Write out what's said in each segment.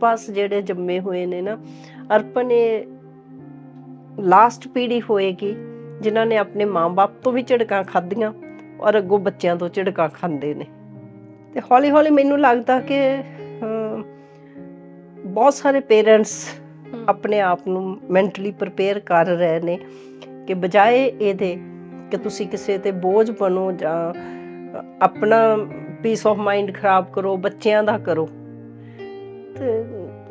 ਪਾਸ ਜਿਹੜੇ ਜੰਮੇ ਹੋਏ ਨੇ ਨਾ ਅਰਪਣ ਇਹ ਲਾਸਟ ਪੀੜੀ ਹੋਏਗੀ ਜਿਨ੍ਹਾਂ ਨੇ ਆਪਣੇ ਮਾਪੇ ਤੋਂ ਵੀ ਝਿੜਕਾਂ ਖਾਧੀਆਂ ਔਰ ਅੱਗੋਂ ਬੱਚਿਆਂ ਤੋਂ ਝਿੜਕਾਂ ਖਾਂਦੇ ਨੇ ਤੇ ਹੌਲੀ ਹੌਲੀ ਮੈਨੂੰ ਲੱਗਦਾ ਕਿ ਬਹੁਤ ਸਾਰੇ ਪੇਰੈਂਟਸ ਆਪਣੇ ਆਪ ਨੂੰ ਮੈਂਟਲੀ ਪ੍ਰਪੇਅਰ ਕਰ ਰਹੇ ਨੇ ਕਿ ਬਜਾਏ ਇਹਦੇ ਕਿ ਤੁਸੀਂ ਕਿਸੇ ਤੇ ਬੋਝ ਬਣੋ ਜਾਂ ਆਪਣਾ ਪੀਸ ਆਫ ਮਾਈਂਡ ਖਰਾਬ ਕਰੋ ਬੱਚਿਆਂ ਦਾ ਕਰੋ ਤੇ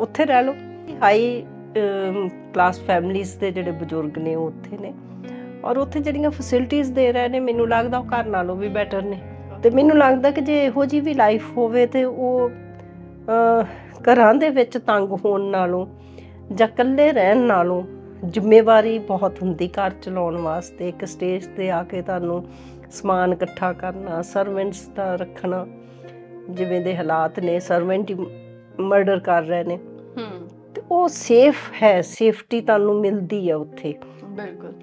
ਉੱਥੇ ਰਹਿ ਲਓ ਹਾਈ ਕਲਾਸ ਫੈਮਲੀਆਂ ਦੇ ਜਿਹੜੇ ਬਜ਼ੁਰਗ ਨੇ ਉਹ ਉੱਥੇ ਨੇ ਔਰ ਉੱਥੇ ਜਿਹੜੀਆਂ ਫੈਸਿਲਿਟੀਆਂ ਦੇ ਰਹੇ ਨੇ ਮੈਨੂੰ ਲੱਗਦਾ ਉਹ ਘਰ ਨਾਲੋਂ ਵੀ ਬੈਟਰ ਨੇ ਤੇ ਮੈਨੂੰ ਲੱਗਦਾ ਕਿ ਜੇ ਇਹੋ ਜੀ ਵੀ ਲਾਈਫ ਹੋਵੇ ਤੇ ਉਹ ਘਰਾਂ ਦੇ ਵਿੱਚ ਤੰਗ ਹੋਣ ਨਾਲੋਂ ਜਾਂ ਇਕੱਲੇ ਰਹਿਣ ਨਾਲੋਂ ਜ਼ਿੰਮੇਵਾਰੀ ਬਹੁਤ ਹੁੰਦੀ ਘਰ ਚਲਾਉਣ ਵਾਸਤੇ ਇੱਕ ਸਟੇਜ ਤੇ ਆ ਕੇ ਤੁਹਾਨੂੰ ਸਮਾਨ ਇਕੱਠਾ ਕਰਨਾ ਸਰਵੈਂਟਸ ਦਾ ਰੱਖਣਾ ਜਿਵੇਂ ਦੇ ਹਾਲਾਤ ਨੇ ਸਰਵੈਂਟ ਮਰਡਰ ਕਰ ਰਹੇ ਨੇ ਹੂੰ ਤੇ ਉਹ ਸੇਫ ਹੈ ਸੇਫਟੀ ਤੁਹਾਨੂੰ ਮਿਲਦੀ ਹੈ ਉੱਥੇ ਬਿਲਕੁਲ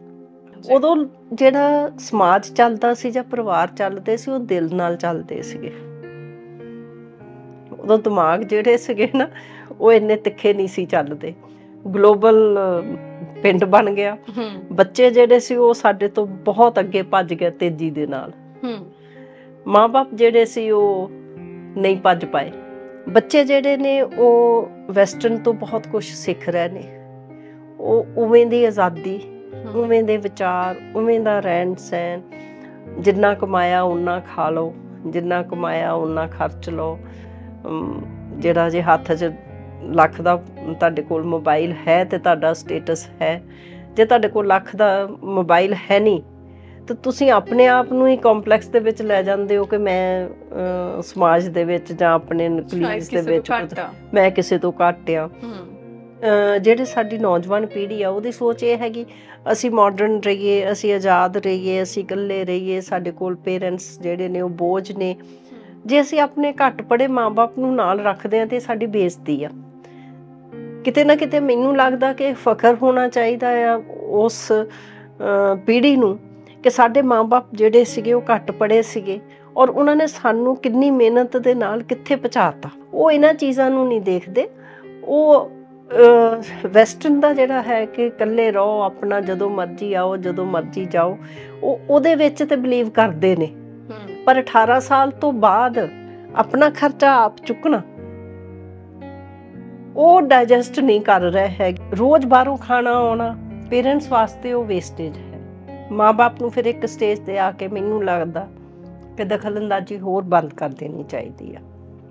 ਉਦੋਂ ਜਿਹੜਾ ਸਮਾਜ ਚੱਲਦਾ ਸੀ ਜਾਂ ਪਰਿਵਾਰ ਚੱਲਦੇ ਸੀ ਉਹ ਦਿਲ ਨਾਲ ਚੱਲਦੇ ਸੀਗੇ ਉਦੋਂ ਦਿਮਾਗ ਜਿਹੜੇ ਸੀਗੇ ਨਾ ਉਹ ਇੰਨੇ ਤਿੱਖੇ ਨਹੀਂ ਸੀ ਚੱਲਦੇ ਗਲੋਬਲ ਪਿੰਡ ਬਣ ਗਿਆ ਬੱਚੇ ਜਿਹੜੇ ਸੀ ਉਹ ਸਾਡੇ ਤੋਂ ਬਹੁਤ ਅੱਗੇ ਭੱਜ ਗਏ ਤੇਜ਼ੀ ਦੇ ਨਾਲ ਹੂੰ ਮਾਪੇ ਜਿਹੜੇ ਸੀ ਉਹ ਨਹੀਂ ਭੱਜ ਪਾਏ ਬੱਚੇ ਜਿਹੜੇ ਨੇ ਉਹ ਵੈਸਟਰਨ ਤੋਂ ਬਹੁਤ ਕੁਝ ਸਿੱਖ ਰਹੇ ਨੇ ਉਹ ਉਵੇਂ ਦੀ ਆਜ਼ਾਦੀ ਉਵੇਂ ਦੇ ਵਿਚਾਰ ਉਵੇਂ ਦਾ ਰਹਿਣ ਸਹਿਣ ਜਿੰਨਾ ਕਮਾਇਆ ਉਨਾ ਖਾ ਲਓ ਜਿੰਨਾ ਕਮਾਇਆ ਉਨਾ ਖਰਚ ਲਓ ਜਿਹੜਾ ਜੇ ਹੱਥ 'ਚ ਲੱਖ ਦਾ ਤੁਹਾਡੇ ਕੋਲ ਮੋਬਾਈਲ ਹੈ ਤੇ ਤੁਹਾਡਾ ਸਟੇਟਸ ਹੈ ਜੇ ਤੁਹਾਡੇ ਕੋਲ ਲੱਖ ਦਾ ਮੋਬਾਈਲ ਹੈ ਨਹੀਂ ਤਾਂ ਤੁਸੀਂ ਆਪਣੇ ਆਪ ਨੂੰ ਹੀ ਕੰਪਲੈਕਸ ਦੇ ਵਿੱਚ ਲੈ ਜਾਂਦੇ ਹੋ ਕਿ ਮੈਂ ਸਮਾਜ ਦੇ ਵਿੱਚ ਜਾਂ ਆਪਣੇ ਕਲੀਗਸ ਦੇ ਵਿੱਚ ਮੈਂ ਕਿਸੇ ਤੋਂ ਘੱਟ ਆ ਜਿਹੜੇ ਸਾਡੀ ਨੌਜਵਾਨ ਪੀੜ੍ਹੀ ਆ ਉਹਦੀ ਸੋਚ ਇਹ ਹੈਗੀ ਅਸੀਂ ਮਾਡਰਨ ਰਹੀਏ ਅਸੀਂ ਆਜ਼ਾਦ ਰਹੀਏ ਅਸੀਂ ਇਕੱਲੇ ਰਹੀਏ ਸਾਡੇ ਕੋਲ ਪੇਰੈਂਟਸ ਜਿਹੜੇ ਨੇ ਉਹ ਬੋਝ ਨੇ ਜੇ ਅਸੀਂ ਆਪਣੇ ਘੱਟ ਪੜੇ ਮਾਪੇ ਨੂੰ ਨਾਲ ਰੱਖਦੇ ਆ ਤੇ ਸਾਡੀ ਬੇਇੱਜ਼ਤੀ ਆ ਕਿਤੇ ਨਾ ਕਿਤੇ ਮੈਨੂੰ ਲੱਗਦਾ ਕਿ ਫਖਰ ਹੋਣਾ ਚਾਹੀਦਾ ਆ ਉਸ ਪੀੜ੍ਹੀ ਨੂੰ ਕਿ ਸਾਡੇ ਮਾਪੇ ਜਿਹੜੇ ਸੀਗੇ ਉਹ ਘੱਟ ਪੜੇ ਸੀਗੇ ਔਰ ਉਹਨਾਂ ਨੇ ਸਾਨੂੰ ਕਿੰਨੀ ਮਿਹਨਤ ਦੇ ਨਾਲ ਕਿੱਥੇ ਪਹੁੰਚਾਤਾ ਉਹ ਇਹਨਾਂ ਚੀਜ਼ਾਂ ਨੂੰ ਨਹੀਂ ਦੇਖਦੇ ਉਹ ਵੈਸਟਰਨ ਦਾ ਜਿਹੜਾ ਹੈ ਕਿ ਇਕੱਲੇ ਰਹੋ ਆਪਣਾ ਜਦੋਂ ਮਰਜ਼ੀ ਆਓ ਜਦੋਂ ਮਰਜ਼ੀ ਜਾਓ ਉਹ ਉਹਦੇ ਵਿੱਚ ਤੇ ਬਲੀਵ ਕਰਦੇ ਨੇ ਪਰ 18 ਸਾਲ ਤੋਂ ਬਾਅਦ ਆਪਣਾ ਖਰਚਾ ਆਪ ਚੁੱਕਣਾ ਉਹ ਡਾਈਜੈਸਟ ਨਹੀਂ ਕਰ ਰਿਹਾ ਹੈ ਰੋਜ਼ ਬਾਹਰੋਂ ਖਾਣਾ ਆਉਣਾ ਪੇਰੈਂਟਸ ਵਾਸਤੇ ਉਹ ਵੇਸਟੇਜ ਹੈ ਮਾਪੇ ਨੂੰ ਫਿਰ ਇੱਕ ਸਟੇਜ ਤੇ ਆ ਕੇ ਮੈਨੂੰ ਲੱਗਦਾ ਕਿ ਦਖਲਅੰਦਾਜ਼ੀ ਹੋਰ ਬੰਦ ਕਰ ਦੇਣੀ ਚਾਹੀਦੀ ਆ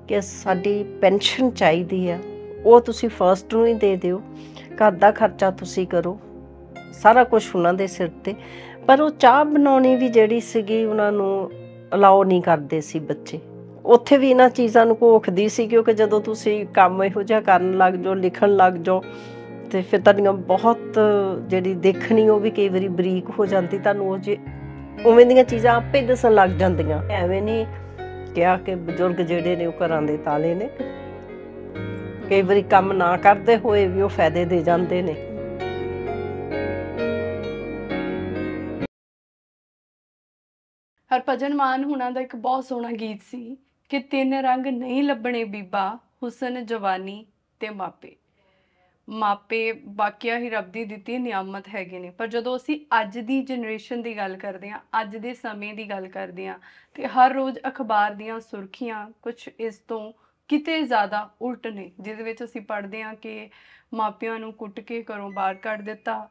ਕਿ ਸਾਡੀ ਪੈਨਸ਼ਨ ਚਾਹੀਦੀ ਆ ਉਹ ਤੁਸੀਂ ਫਰਸਟ ਨੂੰ ਹੀ ਦੇ ਦਿਓ ਘਰ ਦਾ ਖਰਚਾ ਤੁਸੀਂ ਕਰੋ ਸਾਰਾ ਕੁਝ ਉਹਨਾਂ ਦੇ ਸਿਰ ਤੇ ਪਰ ਉਹ ਚਾਹ ਬਣਾਉਣੀ ਵੀ ਜਿਹੜੀ ਸੀਗੀ ਉਹਨਾਂ ਨੂੰ ਅਲਾਉ ਨਹੀਂ ਕਰਦੇ ਸੀ ਬੱਚੇ ਉੱਥੇ ਵੀ ਇਹਨਾਂ ਚੀਜ਼ਾਂ ਨੂੰ ਕੋਖਦੀ ਸੀ ਕਿਉਂਕਿ ਜਦੋਂ ਤੁਸੀਂ ਕੰਮ ਇਹੋ ਜਿਹਾ ਕਰਨ ਲੱਗ ਜਾਓ ਲਿਖਣ ਲੱਗ ਜਾਓ ਤੇ ਫਿਰ ਤੁਹਾਡੀਆਂ ਬਹੁਤ ਜਿਹੜੀ ਦੇਖਣੀ ਉਹ ਵੀ ਕਈ ਵਾਰੀ ਬਰੀਕ ਹੋ ਜਾਂਦੀ ਤੁਹਾਨੂੰ ਉਹ ਜੇ ਉਵੇਂ ਦੀਆਂ ਚੀਜ਼ਾਂ ਆਪੇ ਦੱਸਣ ਲੱਗ ਜਾਂਦੀਆਂ ਐਵੇਂ ਨਹੀਂ ਕਿਹਾ ਕਿ ਬਜ਼ੁਰਗ ਜਿਹੜੇ ਨੇ ਉਹ ਘਰਾਂ ਦੇ ਤਾਲੇ ਨੇ ਕਈ ਵਾਰੀ ਕੰਮ ਨਾ ਕਰਦੇ ਹੋਏ ਵੀ ਉਹ ਫਾਇਦੇ ਦੇ ਜਾਂਦੇ ਨੇ ਹਰਪਜਨ ਮਾਨ ਹੁਣਾਂ ਦਾ ਇੱਕ ਬਹੁਤ ਸੋਹਣਾ ਗੀਤ ਸੀ ਕਿ ਤਿੰਨ ਰੰਗ ਨਹੀਂ ਲੱਭਣੇ ਬੀਬਾ ਹੁਸਨ ਜਵਾਨੀ ਤੇ ਮਾਪੇ ਮਾਪੇ ਬਾਕੀਆ ਹੀ ਰੱਬ ਦੀ ਦਿੱਤੀ ਨਿਆਮਤ ਹੈਗੇ ਨੇ ਪਰ ਜਦੋਂ ਅਸੀਂ ਅੱਜ ਦੀ ਜਨਰੇਸ਼ਨ ਦੀ ਗੱਲ ਕਰਦੇ ਹਾਂ ਅੱਜ ਦੇ ਸਮੇਂ ਦੀ ਗੱਲ ਕਰਦੇ ਹਾਂ ਤੇ ਹਰ ਰੋਜ਼ ਅਖਬਾਰ ਦੀਆਂ ਸੁਰਖੀਆਂ ਕੁਝ ਇਸ ਤੋਂ ਕਿਤੇ ਜ਼ਿਆਦਾ ਉਲਟ ਨੇ ਜਿਹਦੇ ਵਿੱਚ ਅਸੀਂ ਪੜ੍ਹਦੇ ਹਾਂ ਕਿ ਮਾਪਿਆਂ ਨੂੰ ਕੁੱਟ ਕੇ ਘਰੋਂ ਬਾਹਰ ਕੱਢ ਦਿੱਤਾ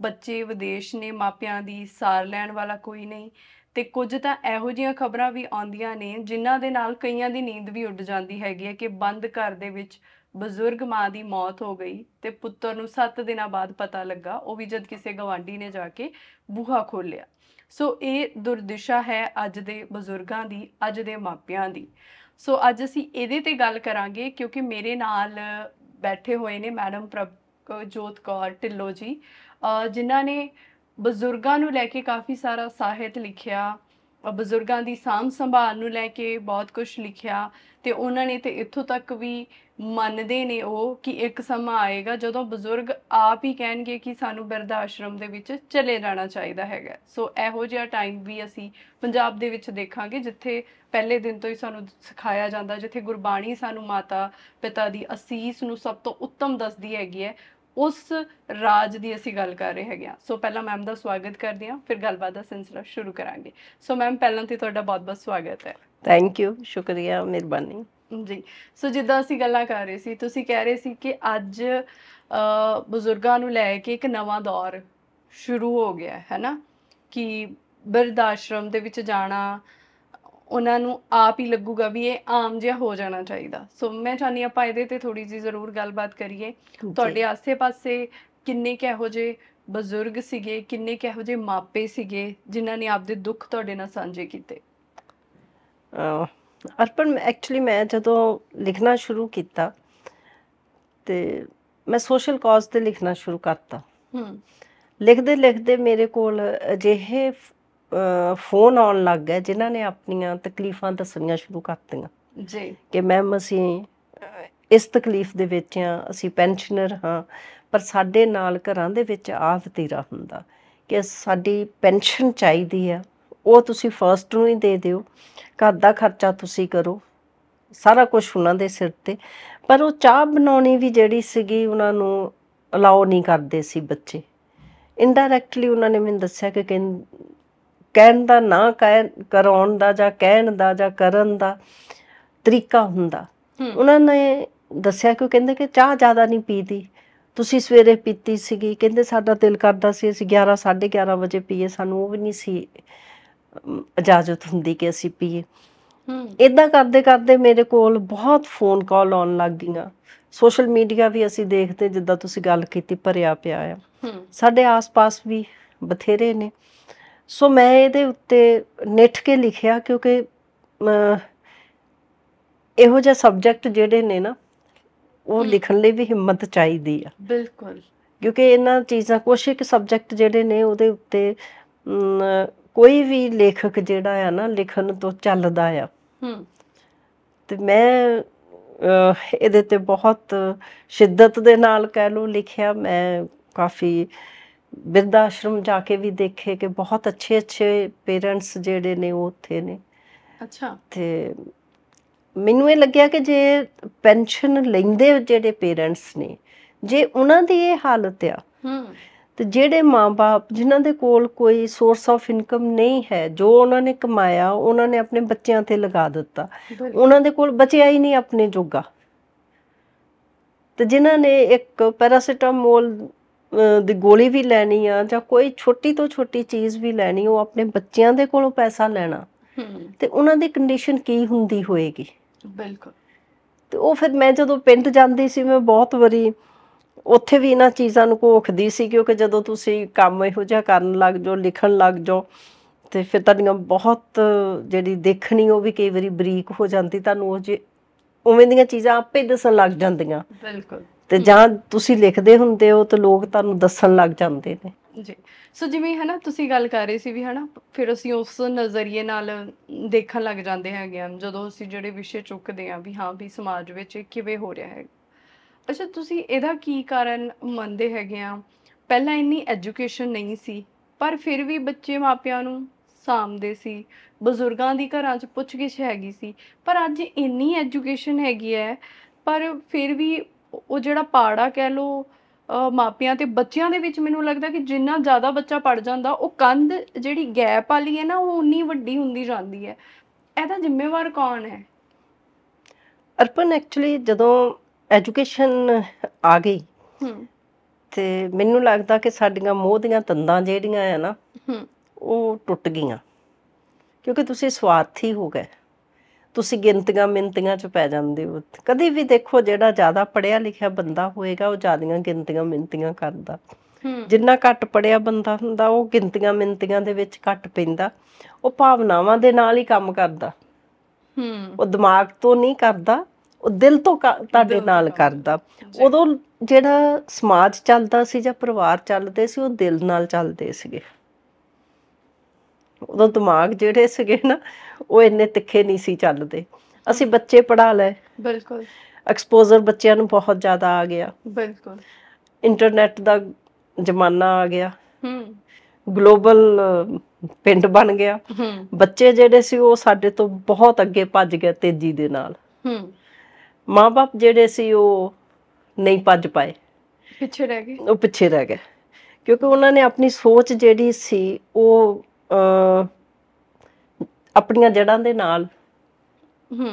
ਬੱਚੇ ਵਿਦੇਸ਼ ਨੇ ਮਾਪਿਆਂ ਦੀ ਸਾਰ ਲੈਣ ਵਾਲਾ ਕੋਈ ਨਹੀਂ ਤੇ ਕੁਝ ਤਾਂ ਇਹੋ ਜਿਹੀਆਂ ਖਬਰਾਂ ਵੀ ਆਉਂਦੀਆਂ ਨੇ ਜਿਨ੍ਹਾਂ ਦੇ ਨਾਲ ਕਈਆਂ ਦੀ ਨੀਂਦ ਵੀ ਉੱਡ ਜਾਂਦੀ ਹੈਗੀ ਹੈ ਕਿ ਬੰਦ ਘਰ ਦੇ ਵਿੱਚ ਬਜ਼ੁਰਗ ਮਾਂ ਦੀ ਮੌਤ ਹੋ ਗਈ ਤੇ ਪੁੱਤਰ ਨੂੰ 7 ਦਿਨਾਂ ਬਾਅਦ ਪਤਾ ਲੱਗਾ ਉਹ ਵੀ ਜਦ ਕਿਸੇ ਗਵਾਂਢੀ ਨੇ ਜਾ ਕੇ ਬੂਹਾ ਖੋਲਿਆ ਸੋ ਇਹ ਦੁਰਦਿਸ਼ਾ ਹੈ ਅੱਜ ਦੇ ਬਜ਼ੁਰਗਾਂ ਦੀ ਅੱਜ ਦੇ ਮਾਪਿਆਂ ਦੀ ਸੋ ਅੱਜ ਅਸੀਂ ਇਹਦੇ ਤੇ ਗੱਲ ਕਰਾਂਗੇ ਕਿਉਂਕਿ ਮੇਰੇ ਨਾਲ ਬੈਠੇ ਹੋਏ ਨੇ ਮੈਡਮ ਜੋਤ ਕੌਰ ਢਿੱਲੋ ਜੀ ਜਿਨ੍ਹਾਂ ਨੇ ਬਜ਼ੁਰਗਾਂ ਨੂੰ ਲੈ ਕੇ ਕਾਫੀ ਸਾਰਾ ਸਾਹਿਤ ਲਿਖਿਆ ਬਜ਼ੁਰਗਾਂ ਦੀ ਸਾਂਭ ਸੰਭਾਲ ਨੂੰ ਲੈ ਕੇ ਬਹੁਤ ਕੁਝ ਲਿਖਿਆ ਤੇ ਉਹਨਾਂ ਨੇ ਤੇ ਇੱਥੋਂ ਤੱਕ ਵੀ ਮੰਨਦੇ ਨੇ ਉਹ ਕਿ ਇੱਕ ਸਮਾਂ ਆਏਗਾ ਜਦੋਂ ਬਜ਼ੁਰਗ ਆਪ ਹੀ ਕਹਿਣਗੇ ਕਿ ਸਾਨੂੰ ਬਿਰਦਾ ਆਸ਼ਰਮ ਦੇ ਵਿੱਚ ਚਲੇ ਜਾਣਾ ਚਾਹੀਦਾ ਹੈਗਾ ਸੋ ਇਹੋ ਜਿਹਾ ਟਾਈਮ ਵੀ ਅਸੀਂ ਪੰਜਾਬ ਦੇ ਵਿੱਚ ਦੇਖਾਂਗੇ ਜਿੱਥੇ ਪਹਿਲੇ ਦਿਨ ਤੋਂ ਹੀ ਸਾਨੂੰ ਸਿਖਾਇਆ ਜਾਂਦਾ ਜਿੱਥੇ ਗੁਰਬਾਣੀ ਸਾਨੂੰ ਮਾਤਾ ਪਿਤਾ ਦੀ ਅਸੀਸ ਨੂੰ ਸਭ ਤੋਂ ਉੱਤਮ ਦੱਸਦੀ ਹੈਗੀ ਹੈ ਉਸ ਰਾਜ ਦੀ ਅਸੀਂ ਗੱਲ ਕਰ ਰਹੇ ਹੈਗੇ ਆ ਸੋ ਪਹਿਲਾਂ ਮੈਮ ਦਾ ਸਵਾਗਤ ਕਰਦੇ ਆ ਫਿਰ ਗੱਲਬਾਤ ਦਾ ਸਿਲਸਿਲਾ ਸ਼ੁਰੂ ਕਰਾਂਗੇ ਸੋ ਮੈਮ ਪਹਿਲਾਂ ਤੇ ਤੁਹਾਡਾ ਬਹੁਤ-ਬਹੁਤ ਸਵਾਗਤ ਹੈ ਥੈਂਕ ਯੂ ਸ਼ੁਕਰੀਆ ਮਿਹਰਬਾਨੀ ਜੀ ਸੋ ਜਿੱਦਾਂ ਅਸੀਂ ਗੱਲਾਂ ਕਰ ਰਹੇ ਸੀ ਤੁਸੀਂ ਕਹਿ ਰਹੇ ਸੀ ਕਿ ਅੱਜ ਬਜ਼ੁਰਗਾਂ ਨੂੰ ਲੈ ਕੇ ਇੱਕ ਨਵਾਂ ਦੌਰ ਸ਼ੁਰੂ ਹੋ ਗਿਆ ਹੈ ਨਾ ਕਿ ਬਰਦਾਸ਼ਰਮ ਦੇ ਵਿੱਚ ਜਾਣਾ ਉਹਨਾਂ ਨੂੰ ਆਪ ਹੀ ਲੱਗੂਗਾ ਵੀ ਇਹ ਆਮ ਜਿਹਾ ਹੋ ਜਾਣਾ ਚਾਹੀਦਾ ਸੋ ਮੈਂ ਚਾਹਨੀ ਆਪਾਂ ਇਹਦੇ ਤੇ ਥੋੜੀ ਜੀ ਜ਼ਰੂਰ ਗੱਲਬਾਤ ਕਰੀਏ ਤੁਹਾਡੇ ਆਸ ਪਾਸੇ ਕਿੰਨੇ ਕਿਹੋ ਜੇ ਬਜ਼ੁਰਗ ਸੀਗੇ ਕਿੰਨੇ ਕਿਹੋ ਜੇ ਮਾਪੇ ਸੀਗੇ ਜਿਨ੍ਹਾਂ ਨੇ ਆਪਦੇ ਦੁੱਖ ਤੁਹਾਡੇ ਨਾਲ ਸਾਂਝੇ ਕੀਤੇ ਅਰਪਣ ਐਕਚੁਅਲੀ ਮੈਂ ਜਦੋਂ ਲਿਖਣਾ ਸ਼ੁਰੂ ਕੀਤਾ ਤੇ ਮੈਂ ਸੋਸ਼ਲ ਕਾਜ਼ ਤੇ ਲਿਖਣਾ ਸ਼ੁਰੂ ਕਰਤਾ ਹੂੰ ਲਿਖਦੇ ਲਿਖਦੇ ਮੇਰੇ ਕੋਲ ਅਜਿਹੇ ਫੋਨ ਆਉਣ ਲੱਗ ਗਏ ਜਿਨ੍ਹਾਂ ਨੇ ਆਪਣੀਆਂ ਤਕਲੀਫਾਂ ਦੱਸਣੀਆਂ ਸ਼ੁਰੂ ਕਰਤੀਆਂ ਜੀ ਕਿ ਮੈਮ ਅਸੀਂ ਇਸ ਤਕਲੀਫ ਦੇ ਵਿੱਚ ਆ ਅਸੀਂ ਪੈਨਸ਼ਨਰ ਹਾਂ ਪਰ ਸਾਡੇ ਨਾਲ ਘਰਾਂ ਦੇ ਵਿੱਚ ਆਫ ਤੀਰਾ ਹੁੰਦਾ ਕਿ ਸਾਡੀ ਪੈਨਸ਼ਨ ਚਾਹੀਦੀ ਆ ਉਹ ਤੁਸੀਂ ਫਰਸਟ ਨੂੰ ਹੀ ਦੇ ਦਿਓ ਘਰ ਦਾ ਖਰਚਾ ਤੁਸੀਂ ਕਰੋ ਸਾਰਾ ਕੁਝ ਉਹਨਾਂ ਦੇ ਸਿਰ ਤੇ ਪਰ ਉਹ ਚਾਹ ਬਣਾਉਣੀ ਵੀ ਜਿਹੜੀ ਸੀਗੀ ਉਹਨਾਂ ਨੂੰ ਅਲਾਉ ਨਹੀਂ ਕਰਦੇ ਸੀ ਬੱਚੇ ਇਨਡਾਇਰੈਕਟਲੀ ਉਹਨਾਂ ਨੇ ਮੈਨੂੰ ਦੱਸਿਆ ਕਿ ਕਹਿਣ ਦਾ ਨਾ ਕਰਾਉਣ ਦਾ ਜਾਂ ਕਹਿਣ ਦਾ ਜਾਂ ਕਰਨ ਦਾ ਤਰੀਕਾ ਹੁੰਦਾ ਉਹਨਾਂ ਨੇ ਦੱਸਿਆ ਕਿ ਉਹ ਕਹਿੰਦੇ ਕਿ ਚਾਹ ਜ਼ਿਆਦਾ ਨਹੀਂ ਪੀਦੀ ਤੁਸੀਂ ਸਵੇਰੇ ਪੀਤੀ ਸੀਗੀ ਕਹਿੰਦੇ ਸਾਡਾ ਦਿਲ ਕਰਦਾ ਸੀ ਅਸੀਂ 11 11:30 ਵਜੇ ਪੀਏ ਸਾਨੂੰ ਉਹ ਵੀ ਨਹੀਂ ਸੀ ਇਜਾਜ਼ਤ ਹੁੰਦੀ ਕਿ ਅਸੀਂ ਪੀਏ ਇਦਾਂ ਕਰਦੇ ਕਰਦੇ ਮੇਰੇ ਕੋਲ ਬਹੁਤ ਫੋਨ ਕਾਲ ਆਉਣ ਲੱਗ ਗਈਆਂ ਸੋਸ਼ਲ ਮੀਡੀਆ ਵੀ ਅਸੀਂ ਦੇਖਦੇ ਜਿੱਦਾਂ ਤੁਸੀਂ ਗੱਲ ਕੀਤੀ ਭਰਿਆ ਪਿਆ ਆ ਸਾਡੇ ਆਸ-ਪਾਸ ਵੀ ਬਥੇਰੇ ਨੇ ਸੋ ਮੈਂ ਇਹਦੇ ਉੱਤੇ ਨਿੱਠ ਕੇ ਲਿਖਿਆ ਕਿਉਂਕਿ ਇਹੋ ਜਿਹਾ ਸਬਜੈਕਟ ਜਿਹੜੇ ਨੇ ਨਾ ਉਹ ਲਿਖਣ ਲਈ ਵੀ ਹਿੰਮਤ ਚਾਹੀਦੀ ਆ ਬਿਲਕੁਲ ਕਿਉਂਕਿ ਇਹਨਾਂ ਚੀਜ਼ਾਂ ਕੁਝ ਇੱਕ ਸਬਜੈਕਟ ਜਿਹੜੇ ਨੇ ਉਹਦੇ ਉੱਤੇ ਕੋਈ ਵੀ ਲੇਖਕ ਜਿਹੜਾ ਆ ਨਾ ਲਿਖਣ ਤੋਂ ਚੱਲਦਾ ਆ ਹੂੰ ਤੇ ਮੈਂ ਇਹਦੇ ਤੇ ਬਹੁਤ ਸ਼ਿੱਦਤ ਦੇ ਨਾਲ ਕਹਿ ਲੋ ਲਿਖਿਆ ਮੈਂ ਕਾਫੀ ਬਿਰਧ ਆਸ਼ਰਮ ਜਾ ਕੇ ਵੀ ਦੇਖੇ ਕਿ ਬਹੁਤ ਅੱਛੇ ਅੱਛੇ ਪੇਰੈਂਟਸ ਜਿਹੜੇ ਨੇ ਉਹ ਉੱਥੇ ਨੇ ਅੱਛਾ ਤੇ ਮੈਨੂੰ ਇਹ ਲੱਗਿਆ ਕਿ ਜੇ ਪੈਨਸ਼ਨ ਲੈਂਦੇ ਜਿਹੜੇ ਪੇਰੈਂਟਸ ਨੇ ਜੇ ਉਹਨਾਂ ਦੀ ਇਹ ਹਾਲਤ ਆ ਹੂੰ ਤੇ ਜਿਹੜੇ ਮਾਪੇ ਜਿਨ੍ਹਾਂ ਦੇ ਕੋਲ ਕੋਈ ਸੋਰਸ ਆਫ ਇਨਕਮ ਨਹੀਂ ਹੈ ਜੋ ਉਹਨਾਂ ਨੇ ਕਮਾਇਆ ਉਹਨਾਂ ਨੇ ਆਪਣੇ ਬੱਚਿਆਂ ਤੇ ਲਗਾ ਦਿੱਤਾ ਉਹਨਾਂ ਦੇ ਕੋਲ ਬਚਿਆ ਹੀ ਨਹੀਂ ਆਪਣੇ ਜੋਗਾ ਤੇ ਜਿਨ੍ਹਾਂ ਨੇ ਇੱਕ ਪੈਰਾਸੀਟਾਮੋਲ ਦੀ ਗੋਲੀ ਵੀ ਲੈਣੀ ਆ ਜਾਂ ਕੋਈ ਛੋਟੀ ਤੋਂ ਛੋਟੀ ਚੀਜ਼ ਵੀ ਲੈਣੀ ਉਹ ਆਪਣੇ ਬੱਚਿਆਂ ਦੇ ਕੋਲੋਂ ਪੈਸਾ ਲੈਣਾ ਤੇ ਉਹਨਾਂ ਦੀ ਕੰਡੀਸ਼ਨ ਕੀ ਹੁੰਦੀ ਹੋਏਗੀ ਬਿਲਕੁਲ ਤੇ ਉਹ ਫਿਰ ਮੈਂ ਜਦੋਂ ਪਿੰਡ ਜਾਂਦੀ ਸੀ ਮੈਂ ਬਹੁਤ ਵਾਰੀ ਉੱਥੇ ਵੀ ਇਹਨਾਂ ਚੀਜ਼ਾਂ ਨੂੰ ਕੋਖਦੀ ਸੀ ਕਿਉਂਕਿ ਜਦੋਂ ਤੁਸੀਂ ਕੰਮ ਇਹੋ ਜਿਹਾ ਕਰਨ ਲੱਗ ਜਾਓ ਲਿਖਣ ਲੱਗ ਜਾਓ ਤੇ ਫਿਰ ਤੁਹਾਡੀਆਂ ਬਹੁਤ ਜਿਹੜੀ ਦੇਖਣੀ ਉਹ ਵੀ ਕਈ ਵਾਰੀ ਬਰੀਕ ਹੋ ਜਾਂਦੀ ਤੁਹਾਨੂੰ ਉਹ ਜੇ ਉਵੇਂ ਦੀਆਂ ਚੀਜ਼ਾਂ ਆਪੇ ਦੱਸਣ ਲੱਗ ਜਾਂਦੀਆਂ ਬਿਲਕੁਲ ਤੇ ਜਾਂ ਤੁਸੀਂ ਲਿਖਦੇ ਹੁੰਦੇ ਹੋ ਤਾਂ ਲੋਕ ਤੁਹਾਨੂੰ ਦੱਸਣ ਲੱਗ ਜਾਂਦੇ ਨੇ ਜੀ ਸੋ ਜਿਵੇਂ ਹਨਾ ਤੁਸੀਂ ਗੱਲ ਕਰ ਰਹੇ ਸੀ ਵੀ ਹਨਾ ਫਿਰ ਅਸੀਂ ਉਸ ਨਜ਼ਰੀਏ ਨਾਲ ਦੇਖਣ ਲੱਗ ਜਾਂਦੇ ਹੈਗੇ ਆ ਜਦੋਂ ਅਸੀਂ ਜਿਹੜੇ ਵਿਸ਼ੇ ਚੁੱਕਦੇ ਆ ਵੀ ਹਾਂ ਵੀ ਸਮਾਜ ਵਿੱਚ ਕਿਵੇਂ ਹੋ ਰਿਹਾ ਹੈ ਅੱਛਾ ਤੁਸੀਂ ਇਹਦਾ ਕੀ ਕਾਰਨ ਮੰਨਦੇ ਹੈਗੇ ਆ ਪਹਿਲਾਂ ਇੰਨੀ ਐਜੂਕੇਸ਼ਨ ਨਹੀਂ ਸੀ ਪਰ ਫਿਰ ਵੀ ਬੱਚੇ ਮਾਪਿਆਂ ਨੂੰ ਸਾਹਮਦੇ ਸੀ ਬਜ਼ੁਰਗਾਂ ਦੀ ਘਰਾਂ 'ਚ ਪੁੱਛਗਿੱਛ ਹੈਗੀ ਸੀ ਪਰ ਅੱਜ ਇੰਨੀ ਐਜੂਕੇਸ਼ਨ ਹੈਗੀ ਹੈ ਪਰ ਫਿਰ ਵੀ ਉਹ ਜਿਹੜਾ ਪਾੜਾ ਕਹਿ ਲੋ ਮਾਪਿਆਂ ਤੇ ਬੱਚਿਆਂ ਦੇ ਵਿੱਚ ਮੈਨੂੰ ਲੱਗਦਾ ਕਿ ਜਿੰਨਾ ਜ਼ਿਆਦਾ ਬੱਚਾ ਪੜ ਜਾਂਦਾ ਉਹ ਕੰਧ ਜਿਹੜੀ ਗੈਪ ਵਾਲੀ ਹੈ ਨਾ ਉਹ ਉਨੀ ਵੱਡੀ ਹੁੰਦੀ ਜਾਂਦੀ ਹੈ ਇਹਦਾ ਜ਼ਿੰਮੇਵਾਰ ਕੌਣ ਹੈ ਅਰਪਨ ਐਕਚੁਅਲੀ ਜਦੋਂ ਐਜੂਕੇਸ਼ਨ ਆ ਗਈ ਤੇ ਮੈਨੂੰ ਲੱਗਦਾ ਕਿ ਸਾਡੀਆਂ ਮੋਹ ਦੀਆਂ ਤੰਦਾਂ ਜਿਹੜੀਆਂ ਆ ਨਾ ਉਹ ਟੁੱਟ ਗਈਆਂ ਕਿਉਂਕਿ ਤੁਸੀਂ ਸਵਾਰਥੀ ਹੋ ਗਏ ਤੁਸੀਂ ਗਿਣਤੀਆਂ ਮਿੰਤੀਆਂ 'ਚ ਪੈ ਜਾਂਦੇ ਹੋ ਕਦੀ ਵੀ ਦੇਖੋ ਜਿਹੜਾ ਜ਼ਿਆਦਾ ਪੜਿਆ ਲਿਖਿਆ ਬੰਦਾ ਹੋਏਗਾ ਉਹ ਜ਼ਿਆਦੀਆਂ ਗਿਣਤੀਆਂ ਮਿੰਤੀਆਂ ਕਰਦਾ ਜਿੰਨਾ ਘੱਟ ਪੜਿਆ ਬੰਦਾ ਹੁੰਦਾ ਉਹ ਗਿਣਤੀਆਂ ਮਿੰਤੀਆਂ ਦੇ ਵਿੱਚ ਘੱਟ ਪੈਂਦਾ ਉਹ ਭਾਵਨਾਵਾਂ ਦੇ ਨਾਲ ਹੀ ਕੰਮ ਕਰਦਾ ਹੂੰ ਉਹ ਦਿਮਾਗ ਤੋਂ ਨਹੀਂ ਕਰਦਾ ਉਹ ਦਿਲ ਤੋਂ ਤੁਹਾਡੇ ਨਾਲ ਕਰਦਾ ਉਦੋਂ ਜਿਹੜਾ ਸਮਾਜ ਚੱਲਦਾ ਸੀ ਜਾਂ ਪਰਿਵਾਰ ਚੱਲਦੇ ਸੀ ਉਹ ਦਿਲ ਨਾਲ ਚੱਲਦੇ ਸੀਗੇ ਉਦੋਂ ਦਿਮਾਗ ਜਿਹੜੇ ਸੀਗੇ ਨਾ ਉਹ ਇੰਨੇ ਤਿੱਖੇ ਨਹੀਂ ਸੀ ਚੱਲਦੇ ਅਸੀਂ ਬੱਚੇ ਪੜਾ ਲਏ ਬਿਲਕੁਲ ਐਕਸਪੋਜ਼ਰ ਬੱਚਿਆਂ ਨੂੰ ਬਹੁਤ ਜ਼ਿਆਦਾ ਆ ਗਿਆ ਬਿਲਕੁਲ ਇੰਟਰਨੈਟ ਦਾ ਜ਼ਮਾਨਾ ਆ ਗਿਆ ਹੂੰ ਗਲੋਬਲ ਪਿੰਡ ਬਣ ਗਿਆ ਹੂੰ ਬੱਚੇ ਜਿਹੜੇ ਸੀ ਉਹ ਸਾਡੇ ਤੋਂ ਬਹੁਤ ਅੱਗੇ ਭੱਜ ਗਏ ਤੇਜ਼ੀ ਦੇ ਨਾਲ ਹੂੰ ਮਾਪੇ ਜਿਹੜੇ ਸੀ ਉਹ ਨਹੀਂ ਭੱਜ ਪਾਏ ਪਿੱਛੇ ਰਹਿ ਗਏ ਉਹ ਪਿੱਛੇ ਰਹਿ ਗਏ ਕਿਉਂਕਿ ਉਹਨਾਂ ਨੇ ਆਪਣੀ ਸੋਚ ਜਿਹੜੀ ਸੀ ਉਹ ਆਪਣੀਆਂ ਜੜਾਂ ਦੇ ਨਾਲ ਹੂੰ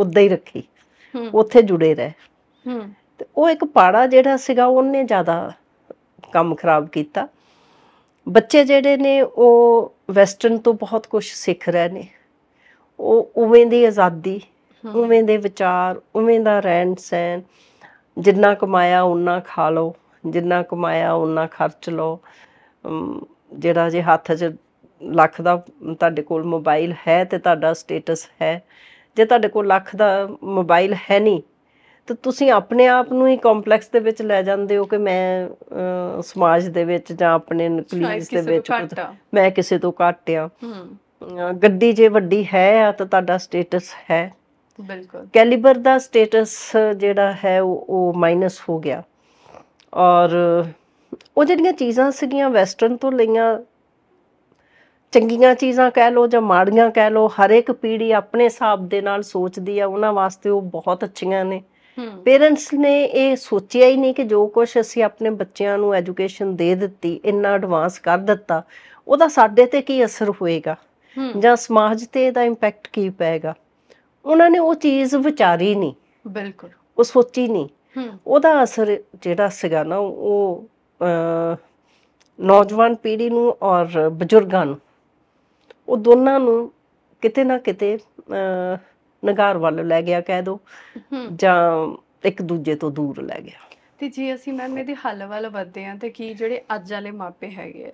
ਉਦਾਂ ਹੀ ਰੱਖੀ ਉੱਥੇ ਜੁੜੇ ਰਹੇ ਹੂੰ ਤੇ ਉਹ ਇੱਕ ਪਾੜਾ ਜਿਹੜਾ ਸੀਗਾ ਉਹਨੇ ਜ਼ਿਆਦਾ ਕੰਮ ਖਰਾਬ ਕੀਤਾ ਬੱਚੇ ਜਿਹੜੇ ਨੇ ਉਹ ਵੈਸਟਰਨ ਤੋਂ ਬਹੁਤ ਕੁਝ ਸਿੱਖ ਰਹੇ ਨੇ ਉਹ ਉਵੇਂ ਦੀ ਆਜ਼ਾਦੀ ਉਵੇਂ ਦੇ ਵਿਚਾਰ ਉਵੇਂ ਦਾ ਰਹਿਣ ਸਹਿਣ ਜਿੰਨਾ ਕਮਾਇਆ ਉਨਾ ਖਾ ਲਓ ਜਿੰਨਾ ਕਮਾਇਆ ਉਨਾ ਖਰਚ ਲਓ ਜਿਹੜਾ ਜੇ ਹੱਥ 'ਚ ਲੱਖ ਦਾ ਤੁਹਾਡੇ ਕੋਲ ਮੋਬਾਈਲ ਹੈ ਤੇ ਤੁਹਾਡਾ ਸਟੇਟਸ ਹੈ ਜੇ ਤੁਹਾਡੇ ਕੋਲ ਲੱਖ ਦਾ ਮੋਬਾਈਲ ਹੈ ਨਹੀਂ ਤਾਂ ਤੁਸੀਂ ਆਪਣੇ ਆਪ ਨੂੰ ਹੀ ਕੰਪਲੈਕਸ ਦੇ ਵਿੱਚ ਲੈ ਜਾਂਦੇ ਹੋ ਕਿ ਮੈਂ ਸਮਾਜ ਦੇ ਵਿੱਚ ਜਾਂ ਆਪਣੇ ਨਕਲੀਸ ਦੇ ਵਿੱਚ ਮੈਂ ਕਿਸੇ ਤੋਂ ਘੱਟ ਆ ਗੱਡੀ ਜੇ ਵੱਡੀ ਹੈ ਤਾਂ ਤੁਹਾਡਾ ਸਟੇਟਸ ਹੈ ਬਿਲਕੁਲ ਕੈਲੀਬਰ ਦਾ ਸਟੇਟਸ ਜਿਹੜਾ ਹੈ ਉਹ ਮਾਈਨਸ ਹੋ ਗਿਆ ਔਰ ਉਹ ਜਿਹੜੀਆਂ ਚੀਜ਼ਾਂ ਸੀਗੀਆਂ ਵੈਸਟਰਨ ਤੋਂ ਲਈਆਂ ਚੰਗੀਆਂ ਚੀਜ਼ਾਂ ਕਹਿ ਲੋ ਜਾਂ ਮਾੜੀਆਂ ਕਹਿ ਲੋ ਹਰ ਇੱਕ ਪੀੜ੍ਹੀ ਆਪਣੇ ਹਿਸਾਬ ਦੇ ਨਾਲ ਸੋਚਦੀ ਆ ਉਹਨਾਂ ਵਾਸਤੇ ਉਹ ਬਹੁਤ ਅੱਛੀਆਂ ਨੇ ਪੇਰੈਂਟਸ ਨੇ ਇਹ ਸੋਚਿਆ ਹੀ ਨਹੀਂ ਕਿ ਜੋ ਕੁਝ ਅਸੀਂ ਆਪਣੇ ਬੱਚਿਆਂ ਨੂੰ ਐਜੂਕੇਸ਼ਨ ਦੇ ਦਿੱਤੀ ਇੰਨਾ ਐਡਵਾਂਸ ਕਰ ਦਿੱਤਾ ਉਹਦਾ ਸਾਡੇ ਤੇ ਕੀ ਅਸਰ ਹੋਏਗਾ ਜਾਂ ਸਮਾਜ ਤੇ ਇਹਦਾ ਇੰਪੈਕਟ ਕੀ ਪਏਗਾ ਉਹਨਾਂ ਨੇ ਉਹ ਚੀਜ਼ ਵਿਚਾਰੀ ਨਹੀਂ ਬਿਲਕੁਲ ਉਹ ਸੋਚੀ ਨਹੀਂ ਉਹਦਾ ਅਸਰ ਜਿਹੜਾ ਸੀਗਾ ਨਾ ਉਹ ਨੌਜਵਾਨ ਪੀੜ੍ਹੀ ਨੂੰ ਔਰ ਬਜ਼ੁਰਗਾਂ ਨੂੰ ਉਹ ਦੋਨਾਂ ਨੂੰ ਕਿਤੇ ਨਾ ਕਿਤੇ ਨਗਾਰ ਵੱਲ ਲੈ ਗਿਆ ਕਹਿ ਦੋ ਜਾਂ ਇੱਕ ਦੂਜੇ ਤੋਂ ਦੂਰ ਲੈ ਗਿਆ ਤੇ ਜੇ ਅਸੀਂ ਮੈਮ ਇਹਦੇ ਹੱਲ ਵੱਲ ਵੱਧਦੇ ਆ ਤੇ ਕੀ ਜਿਹੜੇ ਅੱਜ ਵਾਲੇ ਮਾਪੇ ਹੈਗੇ ਆ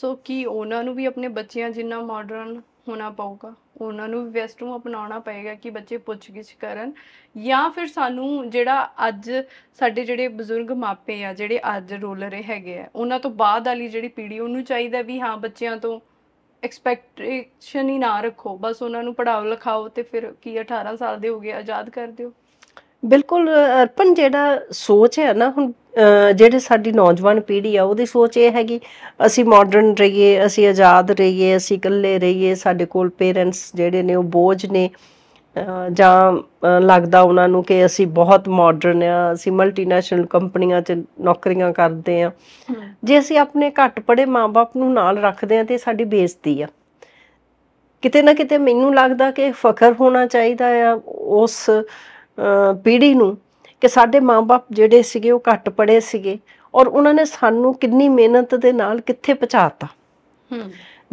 ਸੋ ਕੀ ਉਹਨਾਂ ਨੂੰ ਵੀ ਆਪਣੇ ਬੱਚਿਆਂ ਜਿੰਨਾ ਮਾਡਰਨ ਹੋਣਾ ਪਊਗਾ ਉਹਨਾਂ ਨੂੰ ਵੀ ਵੈਸਟ ਨੂੰ ਅਪਣਾਉਣਾ ਪਏਗਾ ਕਿ ਬੱਚੇ ਪੁੱਛਗਿੱਛ ਕਰਨ ਜਾਂ ਫਿਰ ਸਾਨੂੰ ਜਿਹੜਾ ਅੱਜ ਸਾਡੇ ਜਿਹੜੇ ਬਜ਼ੁਰਗ ਮਾਪੇ ਆ ਜਿਹੜੇ ਅੱਜ ਰੋਲ ਰਹੇ ਹੈਗੇ ਆ ਉਹਨਾਂ ਤੋਂ ਬਾਅਦ ਵਾਲੀ ਜਿਹੜੀ ਪੀੜ੍ਹੀ ਉਹਨੂੰ ਚਾਹੀਦਾ ਵੀ ਹਾਂ ਬੱਚਿਆਂ ਤੋਂ ਐਕਸਪੈਕਟੇਸ਼ਨ ਹੀ ਨਾ ਰੱਖੋ ਬਸ ਉਹਨਾਂ ਨੂੰ ਪੜਾਓ ਲਿਖਾਓ ਤੇ ਫਿਰ ਕੀ 18 ਸਾਲ ਦੇ ਹੋ ਗਏ ਆਜ਼ਾਦ ਕਰ ਦਿਓ ਬਿਲਕੁਲ ਅਰਪਨ ਜਿਹੜਾ ਸੋਚ ਹੈ ਨਾ ਹੁਣ ਜਿਹੜੇ ਸਾਡੀ ਨੌਜਵਾਨ ਪੀੜ੍ਹੀ ਆ ਉਹਦੀ ਸੋਚ ਇਹ ਹੈਗੀ ਅਸੀਂ ਮਾਡਰਨ ਰਹੀਏ ਅਸੀਂ ਆਜ਼ਾਦ ਰਹੀਏ ਅਸੀਂ ਇਕੱਲੇ ਰਹੀਏ ਸਾਡੇ ਕੋਲ ਪੇਰੈਂਟਸ ਜਿਹੜੇ ਨੇ ਉਹ ਬੋਝ ਨੇ ਜਾਂ ਲੱਗਦਾ ਉਹਨਾਂ ਨੂੰ ਕਿ ਅਸੀਂ ਬਹੁਤ ਮਾਡਰਨ ਆ ਅਸੀਂ ਮਲਟੀਨੈਸ਼ਨਲ ਕੰਪਨੀਆਂ 'ਚ ਨੌਕਰੀਆਂ ਕਰਦੇ ਆ ਜੇ ਅਸੀਂ ਆਪਣੇ ਘੱਟ ਪੜੇ ਮਾਪੇ ਨੂੰ ਨਾਲ ਰੱਖਦੇ ਆ ਤੇ ਸਾਡੀ ਬੇਇੱਜ਼ਤੀ ਆ ਕਿਤੇ ਨਾ ਕਿਤੇ ਮੈਨੂੰ ਲੱਗਦਾ ਕਿ ਫਖਰ ਹੋਣਾ ਚਾਹੀਦਾ ਆ ਉਸ ਪੀੜ੍ਹੀ ਨੂੰ ਕਿ ਸਾਡੇ ਮਾਪੇ ਜਿਹੜੇ ਸੀਗੇ ਉਹ ਘੱਟ ਪੜੇ ਸੀਗੇ ਔਰ ਉਹਨਾਂ ਨੇ ਸਾਨੂੰ ਕਿੰਨੀ ਮਿਹਨਤ ਦੇ ਨਾਲ ਕਿੱਥੇ ਪਹੁੰਚਾਤਾ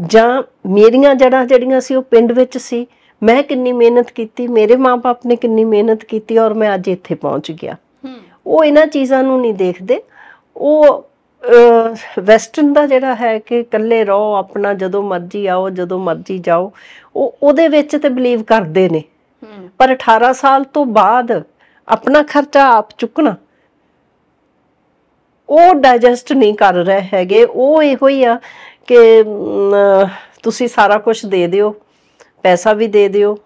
ਜਾਂ ਮੇਰੀਆਂ ਜੜਾਂ ਜਿਹੜੀਆਂ ਸੀ ਉਹ ਪਿੰਡ ਵਿੱਚ ਸੀ ਮੈਂ ਕਿੰਨੀ ਮਿਹਨਤ ਕੀਤੀ ਮੇਰੇ ਮਾਪੇ ਨੇ ਕਿੰਨੀ ਮਿਹਨਤ ਕੀਤੀ ਔਰ ਮੈਂ ਅੱਜ ਇੱਥੇ ਪਹੁੰਚ ਗਿਆ ਉਹ ਇਹਨਾਂ ਚੀਜ਼ਾਂ ਨੂੰ ਨਹੀਂ ਦੇਖਦੇ ਉਹ ਵੈਸਟਰਨ ਦਾ ਜਿਹੜਾ ਹੈ ਕਿ ਇਕੱਲੇ ਰਹੋ ਆਪਣਾ ਜਦੋਂ ਮਰਜ਼ੀ ਆਓ ਜਦੋਂ ਮਰਜ਼ੀ ਜਾਓ ਉਹ ਉਹਦੇ ਵਿੱਚ ਤੇ ਬਲੀਵ ਕਰਦੇ ਨੇ ਪਰ 18 ਸਾਲ ਤੋਂ ਬਾਅਦ ਆਪਣਾ ਖਰਚਾ ਆਪ ਚੁੱਕਣਾ ਉਹ ਡਾਈਜੈਸਟ ਨਹੀਂ ਕਰ ਰਹੇ ਹੈਗੇ ਉਹ ਇਹੋ ਹੀ ਆ ਕਿ ਤੁਸੀਂ ਸਾਰਾ ਕੁਝ ਦੇ ਦਿਓ ਪੈਸਾ ਵੀ ਦੇ ਦਿਓ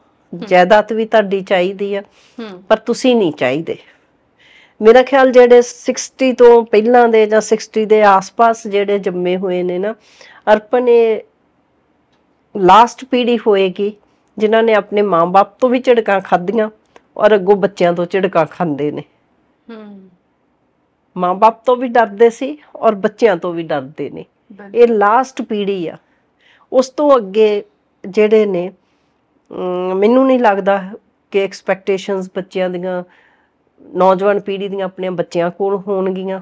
ਜਾਇਦਾਦ ਵੀ ਤੁਹਾਡੀ ਚਾਹੀਦੀ ਆ ਪਰ ਤੁਸੀਂ ਨਹੀਂ ਚਾਹੀਦੇ ਮੇਰਾ ਖਿਆਲ ਜਿਹੜੇ 60 ਤੋਂ ਪਹਿਲਾਂ ਦੇ ਜਾਂ 60 ਦੇ ਆਸ-ਪਾਸ ਜਿਹੜੇ ਜੰਮੇ ਹੋਏ ਨੇ ਨਾ ਅਰਪਣ ਇਹ ਲਾਸਟ ਪੀੜੀ ਹੋਏਗੀ ਜਿਨ੍ਹਾਂ ਨੇ ਆਪਣੇ ਮਾਂ-ਬਾਪ ਤੋਂ ਵੀ ਝਿੜਕਾਂ ਖਾਧੀਆਂ ਔਰ ਅੱਗੋਂ ਬੱਚਿਆਂ ਤੋਂ ਝਿੜਕਾਂ ਖਾਂਦੇ ਨੇ ਹੂੰ ਮਾਂ-ਬਾਪ ਤੋਂ ਵੀ ਡਰਦੇ ਸੀ ਔਰ ਬੱਚਿਆਂ ਤੋਂ ਵੀ ਡਰਦੇ ਨੇ ਇਹ ਲਾਸਟ ਪੀੜੀ ਆ ਉਸ ਤੋਂ ਅੱਗੇ ਜਿਹੜੇ ਨੇ ਮੈਨੂੰ ਨਹੀਂ ਲੱਗਦਾ ਕਿ ਐਕਸਪੈਕਟੇਸ਼ਨਸ ਬੱਚਿਆਂ ਦੀਆਂ ਨੌਜਵਾਨ ਪੀੜ੍ਹੀ ਦੀਆਂ ਆਪਣੇ ਬੱਚਿਆਂ ਕੋਲ ਹੋਣਗੀਆਂ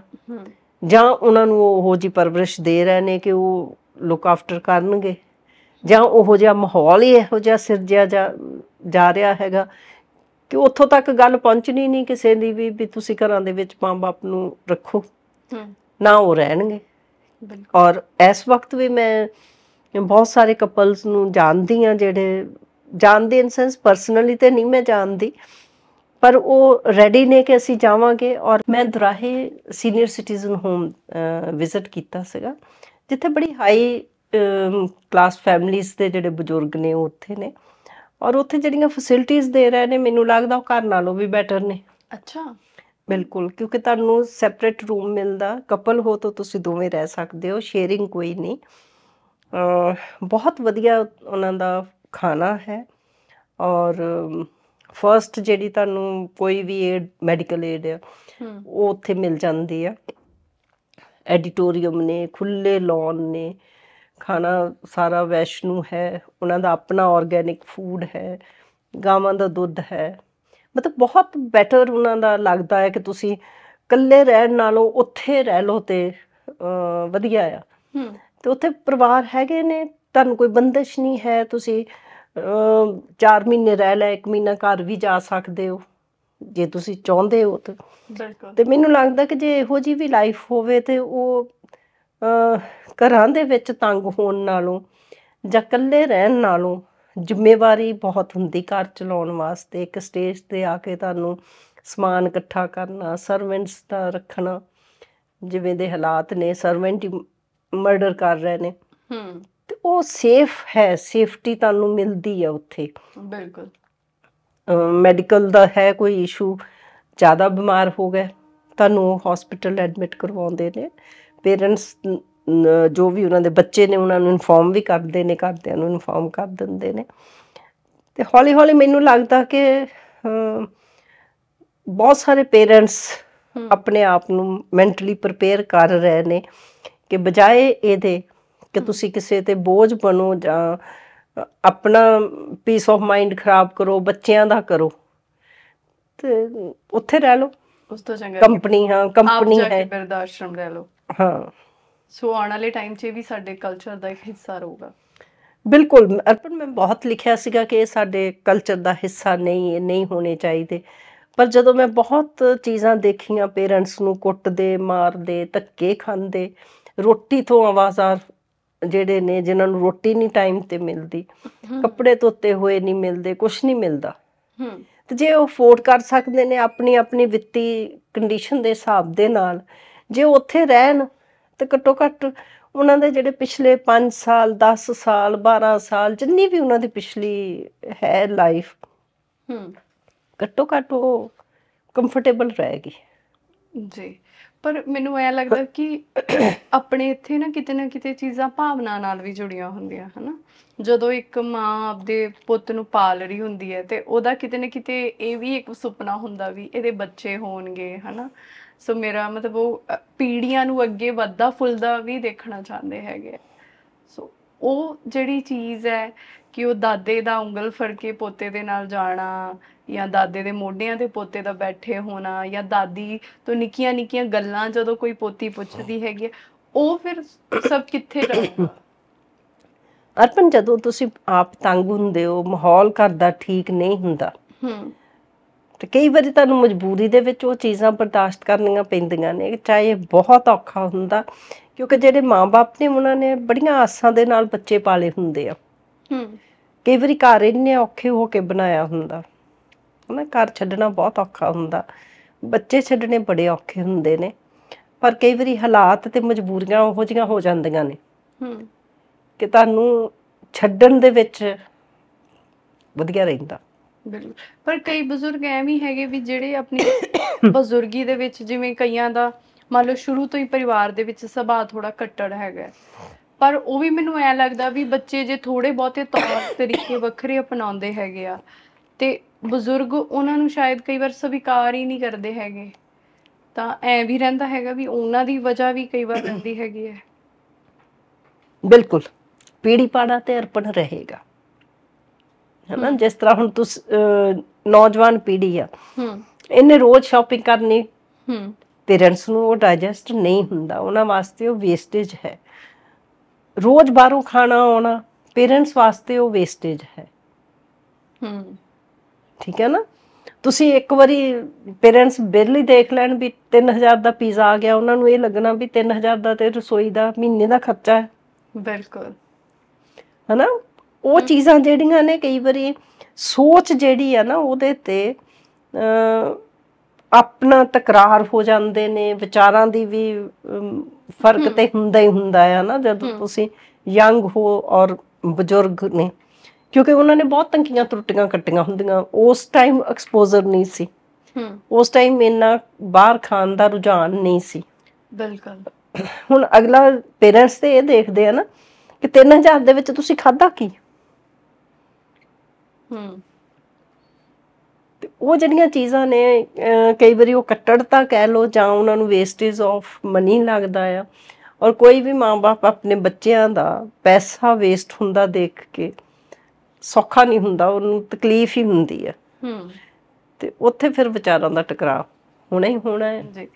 ਜਾਂ ਉਹਨਾਂ ਨੂੰ ਉਹੋ ਜੀ ਪਰਵਰਿਸ਼ ਦੇ ਰਹੇ ਨੇ ਕਿ ਉਹ ਲੁੱਕ ਆਫਟਰ ਕਰਨਗੇ ਜਾਂ ਉਹੋ ਜਿਹਾ ਮਾਹੌਲ ਹੀ ਇਹੋ ਜਿਹਾ ਸਿਰਜਿਆ ਜਾ ਰਿਹਾ ਹੈਗਾ ਕਿ ਉੱਥੋਂ ਤੱਕ ਗੱਲ ਪਹੁੰਚਣੀ ਨਹੀਂ ਕਿਸੇ ਦੀ ਵੀ ਵੀ ਤੁਸੀਂ ਘਰਾਂ ਦੇ ਵਿੱਚ ਮਾਂ-ਬਾਪ ਨੂੰ ਰੱਖੋ ਨਾ ਉਹ ਰਹਿਣਗੇ ਔਰ ਇਸ ਵਕਤ ਵੀ ਮੈਂ ਬਹੁਤ ਸਾਰੇ ਕਪਲਸ ਨੂੰ ਜਾਣਦੀ ਆ ਜਿਹੜੇ ਜਾਣਦੇ ਇਨ ਸੈਂਸ ਪਰਸਨਲੀ ਤੇ ਨਹੀਂ ਮੈਂ ਜਾਣਦੀ ਪਰ ਉਹ ਰੈਡੀ ਨੇ ਕਿ ਅਸੀਂ ਜਾਵਾਂਗੇ ਔਰ ਮੈਂ ਦਰਾਹੇ ਸੀਨੀਅਰ ਸਿਟੀਜ਼ਨ ਹੋਮ ਵਿਜ਼ਿਟ ਕੀਤਾ ਸੀਗਾ ਜਿੱਥੇ ਬੜੀ ਹਾਈ ਕਲਾਸ ਫੈਮਲੀਆਂ ਦੇ ਜਿਹੜੇ ਬਜ਼ੁਰਗ ਨੇ ਉਹ ਉੱਥੇ ਨੇ ਔਰ ਉੱਥੇ ਜਿਹੜੀਆਂ ਫੈਸਿਲਿਟੀਆਂ ਦੇ ਰਹੇ ਨੇ ਮੈਨੂੰ ਲੱਗਦਾ ਉਹ ਘਰ ਨਾਲੋਂ ਵੀ ਬੈਟਰ ਨੇ ਅੱਛਾ ਬਿਲਕੁਲ ਕਿਉਂਕਿ ਤੁਹਾਨੂੰ ਸੈਪਰੇਟ ਰੂਮ ਮਿਲਦਾ ਕਪਲ ਹੋ ਤਾਂ ਤੁਸੀਂ ਦੋਵੇਂ ਰਹਿ ਸਕਦੇ ਹੋ ਸ਼ੇਅਰਿੰਗ ਕੋਈ ਨਹੀਂ ਬਹੁਤ ਵਧੀਆ ਉਹਨਾਂ ਦਾ ਖਾਣਾ ਹੈ ਔਰ ਫਰਸਟ ਜਿਹੜੀ ਤੁਹਾਨੂੰ ਕੋਈ ਵੀ ਏਡ ਮੈਡੀਕਲ ਏਡ ਆ ਉਹ ਉੱਥੇ ਮਿਲ ਜਾਂਦੀ ਆ ਐਡੀਟੋਰੀਅਮ ਨੇ ਖੁੱਲੇ ਲੌਨ ਨੇ ਖਾਣਾ ਸਾਰਾ ਵੈਸ਼ਨੂ ਹੈ ਉਹਨਾਂ ਦਾ ਆਪਣਾ ਆਰਗੈਨਿਕ ਫੂਡ ਹੈ ਗਾਵਾਂ ਦਾ ਦੁੱਧ ਹੈ ਮਤਲਬ ਬਹੁਤ ਬੈਟਰ ਉਹਨਾਂ ਦਾ ਲੱਗਦਾ ਹੈ ਕਿ ਤੁਸੀਂ ਇਕੱਲੇ ਰਹਿਣ ਨਾਲੋਂ ਉੱਥੇ ਰਹਿ ਲੋ ਤੇ ਵਧੀਆ ਆ ਤੇ ਉੱਥੇ ਪਰਿਵਾਰ ਹੈਗੇ ਨੇ ਤੁਹਾਨੂੰ ਕੋਈ ਬੰਦਸ਼ ਨਹੀਂ ਹੈ ਤੁਸੀਂ 4 ਮਹੀਨੇ ਰਹਿ ਲੈ 1 ਮਹੀਨਾ ਘਰ ਵੀ ਜਾ ਸਕਦੇ ਹੋ ਜੇ ਤੁਸੀਂ ਚਾਹੁੰਦੇ ਹੋ ਤਾਂ ਬਿਲਕੁਲ ਤੇ ਮੈਨੂੰ ਲੱਗਦਾ ਕਿ ਜੇ ਇਹੋ ਜੀ ਵੀ ਲਾਈਫ ਹੋਵੇ ਤੇ ਉਹ ਘਰਾਂ ਦੇ ਵਿੱਚ ਤੰਗ ਹੋਣ ਨਾਲੋਂ ਜਾਂ ਇਕੱਲੇ ਰਹਿਣ ਨਾਲੋਂ ਜ਼ਿੰਮੇਵਾਰੀ ਬਹੁਤ ਹੁੰਦੀ ਘਰ ਚਲਾਉਣ ਵਾਸਤੇ ਇੱਕ ਸਟੇਜ ਤੇ ਆ ਕੇ ਤੁਹਾਨੂੰ ਸਮਾਨ ਇਕੱਠਾ ਕਰਨਾ ਸਰਵੈਂਟਸ ਦਾ ਰੱਖਣਾ ਜਿਵੇਂ ਦੇ ਹਾਲਾਤ ਨੇ ਸਰਵੈਂਟ ਮਰਡਰ ਕਰ ਰਹੇ ਨੇ ਹੂੰ ਤੇ ਉਹ ਸੇਫ ਹੈ ਸੇਫਟੀ ਤੁਹਾਨੂੰ ਮਿਲਦੀ ਹੈ ਉੱਥੇ ਬਿਲਕੁਲ ਮੈਡੀਕਲ ਦਾ ਹੈ ਕੋਈ ਇਸ਼ੂ ਜ਼ਿਆਦਾ ਬਿਮਾਰ ਹੋ ਗਿਆ ਤੁਹਾਨੂੰ ਹਸਪੀਟਲ ਐਡਮਿਟ ਕਰਵਾਉਂਦੇ ਨੇ ਪੇਰੈਂਟਸ ਜੋ ਵੀ ਉਹਨਾਂ ਦੇ ਬੱਚੇ ਨੇ ਉਹਨਾਂ ਨੂੰ ਇਨਫੋਰਮ ਵੀ ਕਰਦੇ ਨੇ ਘਰਦਿਆਂ ਨੂੰ ਇਨਫੋਰਮ ਕਰ ਦਿੰਦੇ ਨੇ ਤੇ ਹੌਲੀ ਹੌਲੀ ਮੈਨੂੰ ਲੱਗਦਾ ਕਿ ਬਹੁਤ ਸਾਰੇ ਪੇਰੈਂਟਸ ਆਪਣੇ ਆਪ ਨੂੰ ਮੈਂਟਲੀ ਪ੍ਰਪੇਅਰ ਕਰ ਰਹੇ ਨੇ ਕਿ ਬਜਾਏ ਇਹਦੇ ਕਿ ਤੁਸੀਂ ਕਿਸੇ ਤੇ ਬੋਝ ਬਣੋ ਜਾਂ ਆਪਣਾ ਪੀਸ ਆਫ ਮਾਈਂਡ ਖਰਾਬ ਕਰੋ ਬੱਚਿਆਂ ਦਾ ਕਰੋ ਤੇ ਉੱਥੇ ਰਹਿ ਲਓ ਉਸ ਤੋਂ ਚੰਗਾ ਕੰਪਨੀ ਹਾਂ ਕੰਪਨੀ ਹੈ ਆਪ ਜਾ ਕੇ ਬਰਦਾਸ਼ਤ ਆਸ਼ਰਮ ਰਹਿ ਲਓ ਹਾਂ ਸੋ ਆਉਣ ਵਾਲੇ ਟਾਈਮ 'ਚ ਵੀ ਸਾਡੇ ਕਲਚਰ ਦਾ ਇੱਕ ਹਿੱਸਾ ਰਹੂਗਾ ਬਿਲਕੁਲ ਅਰਪਣ ਮੈਂ ਬਹੁਤ ਲਿਖਿਆ ਸੀਗਾ ਕਿ ਇਹ ਸਾਡੇ ਕਲਚਰ ਦਾ ਹਿੱਸਾ ਨਹੀਂ ਨਹੀਂ ਹੋਣੇ ਚਾਹੀਦੇ ਪਰ ਜਦੋਂ ਮੈਂ ਬਹੁਤ ਚੀਜ਼ਾਂ ਦੇਖੀਆਂ ਪੇਰੈਂਟਸ ਨੂੰ ਕੁੱਟਦੇ ਮਾਰਦੇ ਧੱਕੇ ਖਾਂਦੇ ਰੋਟੀ ਤੋਂ ਆਵਾਜ਼ਾਂ ਜਿਹੜੇ ਨੇ ਜਿਨ੍ਹਾਂ ਨੂੰ ਰੋਟੀ ਨਹੀਂ ਟਾਈਮ ਤੇ ਮਿਲਦੀ ਕੱਪੜੇ ਧੋਤੇ ਹੋਏ ਨਹੀਂ ਮਿਲਦੇ ਕੁਝ ਨਹੀਂ ਮਿਲਦਾ ਤੇ ਜੇ ਉਹ ਅਫੋਰਡ ਕਰ ਸਕਦੇ ਨੇ ਆਪਣੀ ਆਪਣੀ ਵਿੱਤੀ ਕੰਡੀਸ਼ਨ ਦੇ ਹਿਸਾਬ ਦੇ ਨਾਲ ਜੇ ਉੱਥੇ ਰਹਿਣ ਤੇ ਘੱਟੋ ਘੱਟ ਉਹਨਾਂ ਦੇ ਜਿਹੜੇ ਪਿਛਲੇ 5 ਸਾਲ 10 ਸਾਲ 12 ਸਾਲ ਜਿੰਨੀ ਵੀ ਉਹਨਾਂ ਦੀ ਪਿਛਲੀ ਹੈ ਲਾਈਫ ਹੂੰ ਘੱਟੋ ਘੱਟ ਉਹ ਕੰਫਰਟੇਬਲ ਰਹੇਗੀ ਜੀ ਪਰ ਮੈਨੂੰ ਐ ਲੱਗਦਾ ਕਿ ਆਪਣੇ ਇੱਥੇ ਨਾ ਕਿਤੇ ਨਾ ਕਿਤੇ ਚੀਜ਼ਾਂ ਭਾਵਨਾ ਨਾਲ ਵੀ ਜੁੜੀਆਂ ਹੁੰਦੀਆਂ ਹਨਾ ਜਦੋਂ ਇੱਕ ਮਾਂ ਆਪਦੇ ਪੁੱਤ ਨੂੰ ਪਾਲ ਰਹੀ ਹੁੰਦੀ ਹੈ ਤੇ ਉਹਦਾ ਕਿਤੇ ਨਾ ਕਿਤੇ ਇਹ ਵੀ ਇੱਕ ਸੁਪਨਾ ਹੁੰਦਾ ਵੀ ਇਹਦੇ ਬੱਚੇ ਹੋਣਗੇ ਹਨਾ ਸੋ ਮੇਰਾ ਮਤਲਬ ਉਹ ਪੀੜੀਆਂ ਨੂੰ ਅੱਗੇ ਵੱਧਦਾ ਫੁੱਲਦਾ ਵੀ ਦੇਖਣਾ ਚਾਹੁੰਦੇ ਹੈਗੇ ਉਹ ਜਿਹੜੀ ਚੀਜ਼ ਹੈ ਕਿ ਉਹ ਦਾਦੇ ਦਾ ਉਂਗਲ ਫੜ ਕੇ ਪੋਤੇ ਦੇ ਨਾਲ ਜਾਣਾ ਜਾਂ ਦਾਦੇ ਦੇ ਮੋਢਿਆਂ ਤੇ ਪੋਤੇ ਦਾ ਬੈਠੇ ਹੋਣਾ ਜਾਂ ਦਾਦੀ ਤੋਂ ਨਿੱਕੀਆਂ ਨਿੱਕੀਆਂ ਗੱਲਾਂ ਜਦੋਂ ਕੋਈ ਪੋਤੀ ਪੁੱਛਦੀ ਹੈਗੀ ਉਹ ਫਿਰ ਸਭ ਕਿੱਥੇ ਰਹੂਗਾ ਅਰਪਨ ਜਦੋਂ ਤੁਸੀਂ ਆਪ ਤੰਗ ਹੁੰਦੇ ਹੋ ਮਾਹੌਲ ਘਰ ਦਾ ਠੀਕ ਨਹੀਂ ਹੁੰਦਾ ਹੂੰ ਤੇ ਕਈ ਵਾਰੀ ਤੁਹਾਨੂੰ ਮਜਬੂਰੀ ਦੇ ਵਿੱਚ ਉਹ ਚੀਜ਼ਾਂ ਬਰਦਾਸ਼ਤ ਕਰਨੀਆਂ ਪੈਂਦੀਆਂ ਨੇ ਚਾਹੇ ਬਹੁਤ ਔਖਾ ਹੁੰਦਾ ਕਿਉਂਕਿ ਜਿਹੜੇ ਮਾਪੇ ਨੇ ਉਹਨਾਂ ਨੇ ਬੜੀਆਂ ਆਸਾਂ ਦੇ ਨਾਲ ਬੱਚੇ ਪਾਲੇ ਹੁੰਦੇ ਆ ਹੂੰ ਕਈ ਵਾਰੀ ਘਰ ਇੰਨੇ ਔਖੇ ਹੋ ਕੇ ਬਣਾਇਆ ਹੁੰਦਾ ਉਹਨਾਂ ਘਰ ਛੱਡਣਾ ਬਹੁਤ ਔਖਾ ਹੁੰਦਾ ਬੱਚੇ ਛੱਡਣੇ ਬੜੇ ਔਖੇ ਹੁੰਦੇ ਨੇ ਪਰ ਕਈ ਵਾਰੀ ਹਾਲਾਤ ਤੇ ਮਜਬੂਰੀਆਂ ਉਹੋ ਜੀਆਂ ਹੋ ਜਾਂਦੀਆਂ ਨੇ ਹੂੰ ਕਿ ਤੁਹਾਨੂੰ ਛੱਡਣ ਦੇ ਵਿੱਚ ਵਧੀਆ ਰਹਿੰਦਾ ਬਿਲਕੁਲ ਪਰ ਕਈ ਬਜ਼ੁਰਗ ਐਵੇਂ ਹੈਗੇ ਵੀ ਜਿਹੜੇ ਆਪਣੀ ਬਜ਼ੁਰਗੀ ਦੇ ਵਿੱਚ ਜਿਵੇਂ ਕਈਆਂ ਦਾ ਮੰਨ ਲਓ ਸ਼ੁਰੂ ਤੋਂ ਹੀ ਪਰਿਵਾਰ ਦੇ ਵਿੱਚ ਸੁਭਾਅ ਥੋੜਾ ਕੱਟੜ ਹੈਗਾ ਪਰ ਉਹ ਵੀ ਮੈਨੂੰ ਐ ਲੱਗਦਾ ਵੀ ਬੱਚੇ ਜੇ ਥੋੜੇ ਬਹੁਤੇ ਤੌਰ ਤਰੀਕੇ ਵੱਖਰੇ ਅਪਣਾਉਂਦੇ ਹੈਗੇ ਆ ਤੇ ਬਜ਼ੁਰਗ ਉਹਨਾਂ ਨੂੰ ਸ਼ਾਇਦ ਕਈ ਵਾਰ ਸਵੀਕਾਰ ਹੀ ਨਹੀਂ ਕਰਦੇ ਹੈਗੇ ਤਾਂ ਐ ਵੀ ਰਹਿੰਦਾ ਹੈਗਾ ਵੀ ਉਹਨਾਂ ਦੀ ਵਜ੍ਹਾ ਵੀ ਕਈ ਵਾਰ ਰਹਿੰਦੀ ਹੈਗੀ ਹੈ ਬਿਲਕੁਲ ਪੀੜੀ ਪਾੜਾ ਤੇ ਅਰਪਣ ਰਹੇਗਾ ਹਨਾ ਜਿਸ ਤਰ੍ਹਾਂ ਹੁਣ ਤੁਸੀਂ ਨੌਜਵਾਨ ਪੀੜੀ ਆ ਹੂੰ ਇਹਨੇ ਰੋਜ਼ ਸ਼ਾਪਿੰਗ ਕਰਨੀ ਹੂੰ ਪੇਰੈਂਟਸ ਨੂੰ ਉਹ ਡਾਈਜੈਸਟ ਨਹੀਂ ਹੁੰਦਾ ਉਹਨਾਂ ਵਾਸਤੇ ਉਹ ਵੇਸਟੇਜ ਹੈ ਰੋਜ਼ ਬਾਹਰੋਂ ਖਾਣਾ ਆਉਣਾ ਪੇਰੈਂਟਸ ਵਾਸਤੇ ਉਹ ਵੇਸਟੇਜ ਹੈ ਹੂੰ ਠੀਕ ਹੈ ਨਾ ਤੁਸੀਂ ਇੱਕ ਵਾਰੀ ਪੇਰੈਂਟਸ ਬਿੱਲ ਹੀ ਦੇਖ ਲੈਣ ਵੀ 3000 ਦਾ ਪੀਜ਼ਾ ਆ ਗਿਆ ਉਹਨਾਂ ਨੂੰ ਇਹ ਲੱਗਣਾ ਵੀ 3000 ਦਾ ਤੇ ਰਸੋਈ ਦਾ ਮਹੀਨੇ ਦਾ ਖਰਚਾ ਹੈ ਬਿਲਕੁਲ ਹਨਾ ਉਹ ਚੀਜ਼ਾਂ ਜਿਹੜੀਆਂ ਨੇ ਕਈ ਵਾਰੀ ਸੋਚ ਜਿਹੜੀ ਆ ਨਾ ਉਹਦੇ ਤੇ ਅ ਆਪਣਾ ਤਕਰਾਰ ਹੋ ਜਾਂਦੇ ਨੇ ਵਿਚਾਰਾਂ ਦੀ ਵੀ ਫਰਕ ਤੇ ਹੁੰਦਾ ਹੀ ਹੁੰਦਾ ਹੈ ਨਾ ਜਦੋਂ ਤੁਸੀਂ ਯੰਗ ਹੋ ਔਰ ਬਜ਼ੁਰਗ ਨੇ ਕਿਉਂਕਿ ਉਹਨਾਂ ਨੇ ਬਹੁਤ ਤੰਕੀਆਂ ਤਰੁੱਟੀਆਂ ਕੱਟੀਆਂ ਹੁੰਦੀਆਂ ਉਸ ਟਾਈਮ ਐਕਸਪੋਜ਼ਰ ਨਹੀਂ ਸੀ ਉਸ ਟਾਈਮ ਇੰਨਾ ਬਾਹਰ ਖਾਣ ਦਾ ਰੁਝਾਨ ਨਹੀਂ ਸੀ ਬਿਲਕੁਲ ਹੁਣ ਅਗਲਾ ਪੇਰੈਂਟਸ ਤੇ ਇਹ ਦੇਖਦੇ ਆ ਨਾ ਕਿ 3000 ਦੇ ਵਿੱਚ ਤੁਸੀਂ ਖਾਦਾ ਕੀ ਹੂੰ ਤੇ ਉਹ ਜਿਹੜੀਆਂ ਚੀਜ਼ਾਂ ਨੇ ਕਈ ਵਾਰੀ ਉਹ ਕੱਟੜਤਾ ਕਹਿ ਲੋ ਜਾਂ ਉਹਨਾਂ ਨੂੰ ਵੇਸਟੇਜ ਆਫ ਮਨੀ ਲੱਗਦਾ ਆ ਔਰ ਕੋਈ ਵੀ ਮਾਂ-ਬਾਪ ਆਪਣੇ ਬੱਚਿਆਂ ਦਾ ਪੈਸਾ ਵੇਸਟ ਹੁੰਦਾ ਦੇਖ ਕੇ ਸੌਖਾ ਨਹੀਂ ਹੁੰਦਾ ਉਹਨੂੰ ਤਕਲੀਫ ਹੀ ਹੁੰਦੀ ਆ ਹੂੰ ਤੇ ਉੱਥੇ ਫਿਰ ਵਿਚਾਰਾਂ ਦਾ ਟਕਰਾਅ ਹੋਣਾ ਹੀ ਹੋਣਾ ਹੈ ਜੀ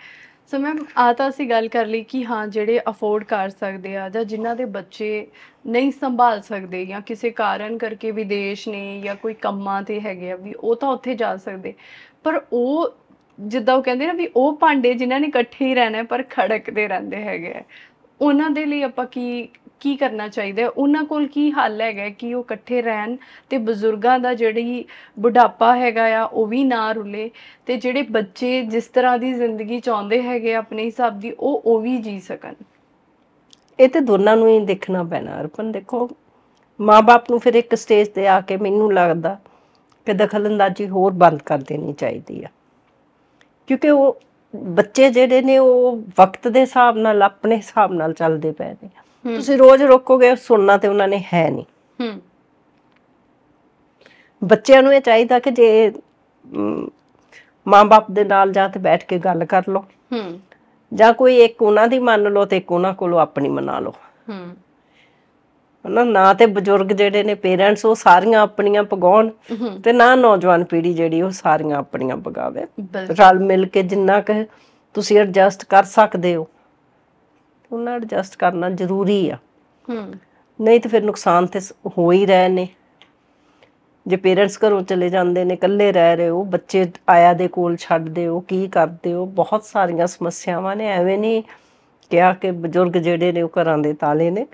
ਸੋ ਮੈਮ ਆ ਤਾਂ ਅਸੀਂ ਗੱਲ ਕਰ ਲਈ ਕਿ ਹਾਂ ਜਿਹੜੇ ਅਫੋਰਡ ਕਰ ਸਕਦੇ ਆ ਜਾਂ ਜਿਨ੍ਹਾਂ ਦੇ ਬੱਚੇ ਨਹੀਂ ਸੰਭਾਲ ਸਕਦੇ ਜਾਂ ਕਿਸੇ ਕਾਰਨ ਕਰਕੇ ਵਿਦੇਸ਼ ਨੇ ਜਾਂ ਕੋਈ ਕੰਮਾਂ ਤੇ ਹੈਗੇ ਆ ਵੀ ਉਹ ਤਾਂ ਉੱਥੇ ਜਾ ਸਕਦੇ ਪਰ ਉਹ ਜਿੱਦਾਂ ਉਹ ਕਹਿੰਦੇ ਨਾ ਵੀ ਉਹ ਭਾਂਡੇ ਜਿਨ੍ਹਾਂ ਨੇ ਇਕੱਠੇ ਹੀ ਰਹਿਣਾ ਪਰ ਖੜਕਦੇ ਰਹਿੰਦੇ ਹੈਗੇ ਉਹਨਾਂ ਦੇ ਲਈ ਆਪਾਂ ਕੀ ਕੀ ਕਰਨਾ ਚਾਹੀਦਾ ਉਹਨਾਂ ਕੋਲ ਕੀ ਹੱਲ ਹੈਗਾ ਕਿ ਉਹ ਇਕੱਠੇ ਰਹਿਣ ਤੇ ਬਜ਼ੁਰਗਾਂ ਦਾ ਜਿਹੜੀ ਬੁਢਾਪਾ ਹੈਗਾ ਆ ਉਹ ਵੀ ਨਾ ਰੁਲੇ ਤੇ ਜਿਹੜੇ ਬੱਚੇ ਜਿਸ ਤਰ੍ਹਾਂ ਦੀ ਜ਼ਿੰਦਗੀ ਚਾਹੁੰਦੇ ਹੈਗੇ ਆਪਣੇ ਹਿਸਾਬ ਦੀ ਉਹ ਉਹ ਵੀ ਜੀ ਸਕਣ ਇਹ ਤੇ ਦੋਨਾਂ ਨੂੰ ਹੀ ਦੇਖਣਾ ਪੈਣਾ ਅਰਪਨ ਦੇਖੋ ਮਾਪੇ ਨੂੰ ਫਿਰ ਇੱਕ ਸਟੇਜ ਤੇ ਆ ਕੇ ਮੈਨੂੰ ਲੱਗਦਾ ਕਿ ਦਖਲਅੰਦਾਜ਼ੀ ਹੋਰ ਬੰਦ ਕਰ ਦੇਣੀ ਚਾਹੀਦੀ ਆ ਕਿਉਂਕਿ ਉਹ ਬੱਚੇ ਜਿਹੜੇ ਨੇ ਉਹ ਵਕਤ ਦੇ ਹਿਸਾਬ ਨਾਲ ਆਪਣੇ ਹਿਸਾਬ ਨਾਲ ਚੱਲਦੇ ਪਏ ਨੇ ਤੁਸੀਂ ਰੋਜ਼ ਰੋਕੋਗੇ ਸੁਣਨਾ ਤੇ ਉਹਨਾਂ ਨੇ ਹੈ ਨਹੀਂ ਹੂੰ ਬੱਚਿਆਂ ਨੂੰ ਇਹ ਚਾਹੀਦਾ ਕਿ ਜੇ ਮਾਂ-ਬਾਪ ਦੇ ਨਾਲ ਜਾ ਤੇ ਬੈਠ ਕੇ ਗੱਲ ਕਰ ਲਓ ਹੂੰ ਜਾਂ ਕੋਈ ਇੱਕ ਉਹਨਾਂ ਦੀ ਮੰਨ ਲਓ ਤੇ ਇੱਕ ਉਹਨਾਂ ਕੋਲੋਂ ਆਪਣੀ ਮਨਾ ਲਓ ਹੂੰ ਨਾ ਨਾ ਤੇ ਬਜ਼ੁਰਗ ਜਿਹੜੇ ਨੇ ਪੇਰੈਂਟਸ ਉਹ ਸਾਰੀਆਂ ਆਪਣੀਆਂ ਪਗਾਉਣ ਤੇ ਨਾ ਨੌਜਵਾਨ ਪੀੜ੍ਹੀ ਜਿਹੜੀ ਉਹ ਸਾਰੀਆਂ ਆਪਣੀਆਂ ਬਗਾਵੇ ਰਲ ਮਿਲ ਕੇ ਜਿੰਨਾ ਕਿ ਤੁਸੀਂ ਐਡਜਸਟ ਕਰ ਸਕਦੇ ਹੋ ਉਹਨਾਂ ਨੂੰ ਐਡਜਸਟ ਕਰਨਾ ਜ਼ਰੂਰੀ ਆ ਹੂੰ ਨਹੀਂ ਤਾਂ ਫਿਰ ਨੁਕਸਾਨ ਤੇ ਹੋ ਹੀ ਰਹੇ ਨੇ ਜੇ ਪੇਰੈਂਟਸ ਘਰੋਂ ਚਲੇ ਜਾਂਦੇ ਨੇ ਇਕੱਲੇ ਰਹਿ ਰਹੇ ਹੋ ਬੱਚੇ ਆਇਆ ਦੇ ਕੋਲ ਛੱਡਦੇ ਹੋ ਕੀ ਕਰਦੇ ਹੋ ਬਹੁਤ ਸਾਰੀਆਂ ਸਮੱਸਿਆਵਾਂ ਨੇ ਐਵੇਂ ਨਹੀਂ ਕਿਹਾ ਕਿ ਬਜ਼ੁਰਗ ਜਿਹੜੇ ਨੇ ਉਹ ਘਰਾਂ ਦੇ ਤਾਲੇ ਨੇ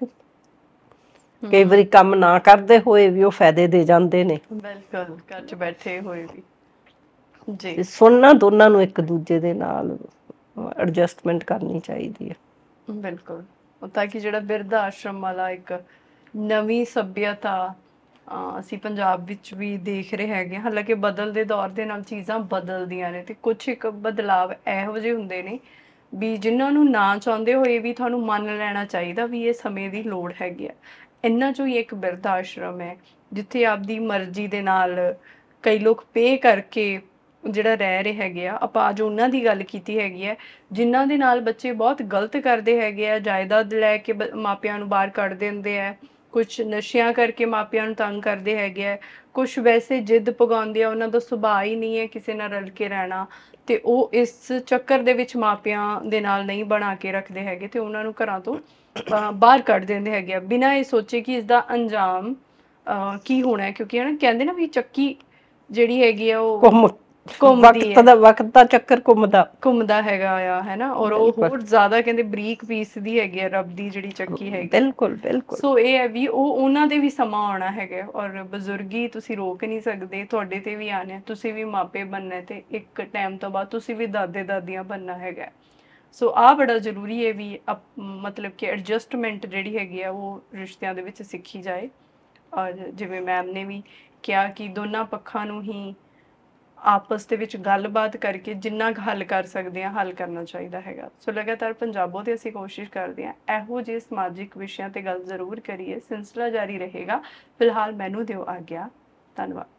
ਕਈ ਵਾਰੀ ਕੰਮ ਨਾ ਕਰਦੇ ਹੋਏ ਵੀ ਉਹ ਫਾਇਦੇ ਦੇ ਜਾਂਦੇ ਨੇ ਬਿਲਕੁਲ ਘਰ 'ਚ ਬੈਠੇ ਹੋਏ ਵੀ ਜੀ ਸੁਣਨਾ ਦੋਨਾਂ ਨੂੰ ਇੱਕ ਦੂਜੇ ਦੇ ਨਾਲ ਐਡਜਸਟਮੈਂਟ ਕਰਨੀ ਚਾਹੀਦੀ ਹੈ ਬਿਲਕੁਲ ਉਹ ਤਾਂ ਕਿ ਜਿਹੜਾ ਬਿਰਧ ਆਸ਼ਰਮ ਵਾਲਾ ਇੱਕ ਨਵੀਂ ਸਭਿਅਤਾ ਅਸੀਂ ਪੰਜਾਬ ਵਿੱਚ ਵੀ ਦੇਖ ਰਹੇ ਹੈਗੇ ਹਾਲਾਂਕਿ ਬਦਲਦੇ ਦੌਰ ਦੇ ਨਾਲ ਚੀਜ਼ਾਂ ਬਦਲਦੀਆਂ ਨੇ ਤੇ ਕੁਝ ਇੱਕ ਬਦਲਾਵ ਇਹੋ ਜਿਹੇ ਹੁੰਦੇ ਨੇ ਵੀ ਜਿਨ੍ਹਾਂ ਨੂੰ ਨਾ ਚਾਹੁੰਦੇ ਹੋਏ ਵੀ ਤੁਹਾਨੂੰ ਮੰਨ ਲੈਣਾ ਚਾਹੀਦਾ ਵੀ ਇਹ ਸਮੇਂ ਦੀ ਲੋੜ ਹੈਗੀ ਆ ਇੰਨਾ ਚੋਂ ਹੀ ਇੱਕ ਬਿਰਧ ਆਸ਼ਰਮ ਹੈ ਜਿੱਥੇ ਆਪਦੀ ਮਰਜ਼ੀ ਦੇ ਨਾਲ ਕਈ ਲੋਕ ਪੇ ਕਰਕੇ ਜਿਹੜਾ ਰਹਿ ਰਹੇ ਹੈਗੇ ਆ ਆਪਾਂ ਅੱਜ ਉਹਨਾਂ ਦੀ ਗੱਲ ਕੀਤੀ ਹੈਗੀ ਹੈ ਜਿਨ੍ਹਾਂ ਦੇ ਨਾਲ ਬੱਚੇ ਬਹੁਤ ਗਲਤ ਕਰਦੇ ਹੈਗੇ ਆ ਜਾਇਦਾਦ ਲੈ ਕੇ ਮਾਪਿਆਂ ਨੂੰ ਬਾਹਰ ਕੱਢ ਦਿੰਦੇ ਆ ਕੁਝ ਨਸ਼ਿਆਂ ਕਰਕੇ ਮਾਪਿਆਂ ਨੂੰ ਤੰਗ ਕਰਦੇ ਹੈਗੇ ਆ ਕੁਝ ਵੈਸੇ ਜਿੱਦ ਪਗਾਉਂਦੇ ਆ ਉਹਨਾਂ ਦਾ ਸੁਭਾਅ ਹੀ ਨਹੀਂ ਹੈ ਕਿਸੇ ਨਾਲ ਰਲ ਕੇ ਰਹਿਣਾ ਤੇ ਉਹ ਇਸ ਚੱਕਰ ਦੇ ਵਿੱਚ ਮਾਪਿਆਂ ਦੇ ਨਾਲ ਨਹੀਂ ਬਣਾ ਕੇ ਰੱਖਦੇ ਹੈਗੇ ਤੇ ਉਹਨਾਂ ਨੂੰ ਘਰਾਂ ਤੋਂ ਬਾਹਰ ਕੱਢ ਦਿੰਦੇ ਹੈਗੇ ਆ ਬਿਨਾਂ ਇਹ ਸੋਚੇ ਕਿ ਇਸ ਦਾ ਅੰਜਾਮ ਕੀ ਹੋਣਾ ਹੈ ਕਿਉਂਕਿ ਹਨਾ ਕਹਿੰਦੇ ਨਾ ਵੀ ਚੱਕੀ ਜਿਹੜੀ ਹੈਗੀ ਆ ਉਹ ਵਕਤ ਦਾ ਵਕਤ ਦਾ ਚੱਕਰ ਘੁੰਮਦਾ ਘੁੰਮਦਾ ਹੈਗਾ ਆ ਹੈਨਾ ਔਰ ਉਹ ਹੋਰ ਜ਼ਿਆਦਾ ਕਹਿੰਦੇ ਬਰੀਕ ਪੀਸ ਦੀ ਹੈਗੀ ਆ ਰੱਬ ਦੀ ਜਿਹੜੀ ਚੱਕੀ ਹੈਗੀ ਬਿਲਕੁਲ ਬਿਲਕੁਲ ਸੋ ਇਹ ਹੈ ਵੀ ਉਹ ਉਹਨਾਂ ਦੇ ਵੀ ਸਮਾਂ ਆਉਣਾ ਹੈਗਾ ਔਰ ਬਜ਼ੁਰਗੀ ਤੁਸੀਂ ਰੋਕ ਨਹੀਂ ਸਕਦੇ ਤੁਹਾਡੇ ਤੇ ਵੀ ਆਣਾ ਤੁਸੀਂ ਵੀ ਮਾਪੇ ਬੰਨੇ ਤੇ ਇੱਕ ਟਾਈਮ ਤੋਂ ਬਾਅਦ ਤੁਸੀਂ ਵੀ ਦਾਦੇ ਦਾਦੀਆਂ ਬੰਨਾ ਹੈਗਾ ਸੋ ਆ ਬੜਾ ਜ਼ਰੂਰੀ ਹੈ ਵੀ ਮਤਲਬ ਕਿ ਐਡਜਸਟਮੈਂਟ ਜਿਹੜੀ ਹੈਗੀ ਆ ਉਹ ਰਿਸ਼ਤਿਆਂ ਦੇ ਵਿੱਚ ਸਿੱਖੀ ਜਾਏ ਔਰ ਜਿਵੇਂ ਮੈਮ ਨੇ ਵੀ ਕਿਹਾ ਕਿ ਦੋਨਾਂ ਪੱਖਾਂ ਨੂੰ ਹੀ ਆਪਸ ਦੇ ਵਿੱਚ ਗੱਲਬਾਤ ਕਰਕੇ ਜਿੰਨਾ ਹੱਲ ਕਰ ਸਕਦੇ ਆ ਹੱਲ ਕਰਨਾ ਚਾਹੀਦਾ ਹੈਗਾ ਸੋ ਲਗਾਤਾਰ ਪੰਜਾਬੋ ਤੇ ਅਸੀਂ ਕੋਸ਼ਿਸ਼ ਕਰਦੇ ਆ ਇਹੋ ਜਿਹੇ ਸਮਾਜਿਕ ਵਿਸ਼ਿਆਂ ਤੇ ਗੱਲ ਜ਼ਰੂਰ ਕਰੀਏ ਸਿਲਸਿਲਾ ਜਾਰੀ ਰਹੇਗਾ ਫਿਲਹਾਲ ਮੈਨੂੰ ਦਿਓ ਆਗਿਆ ਧੰਨਵਾਦ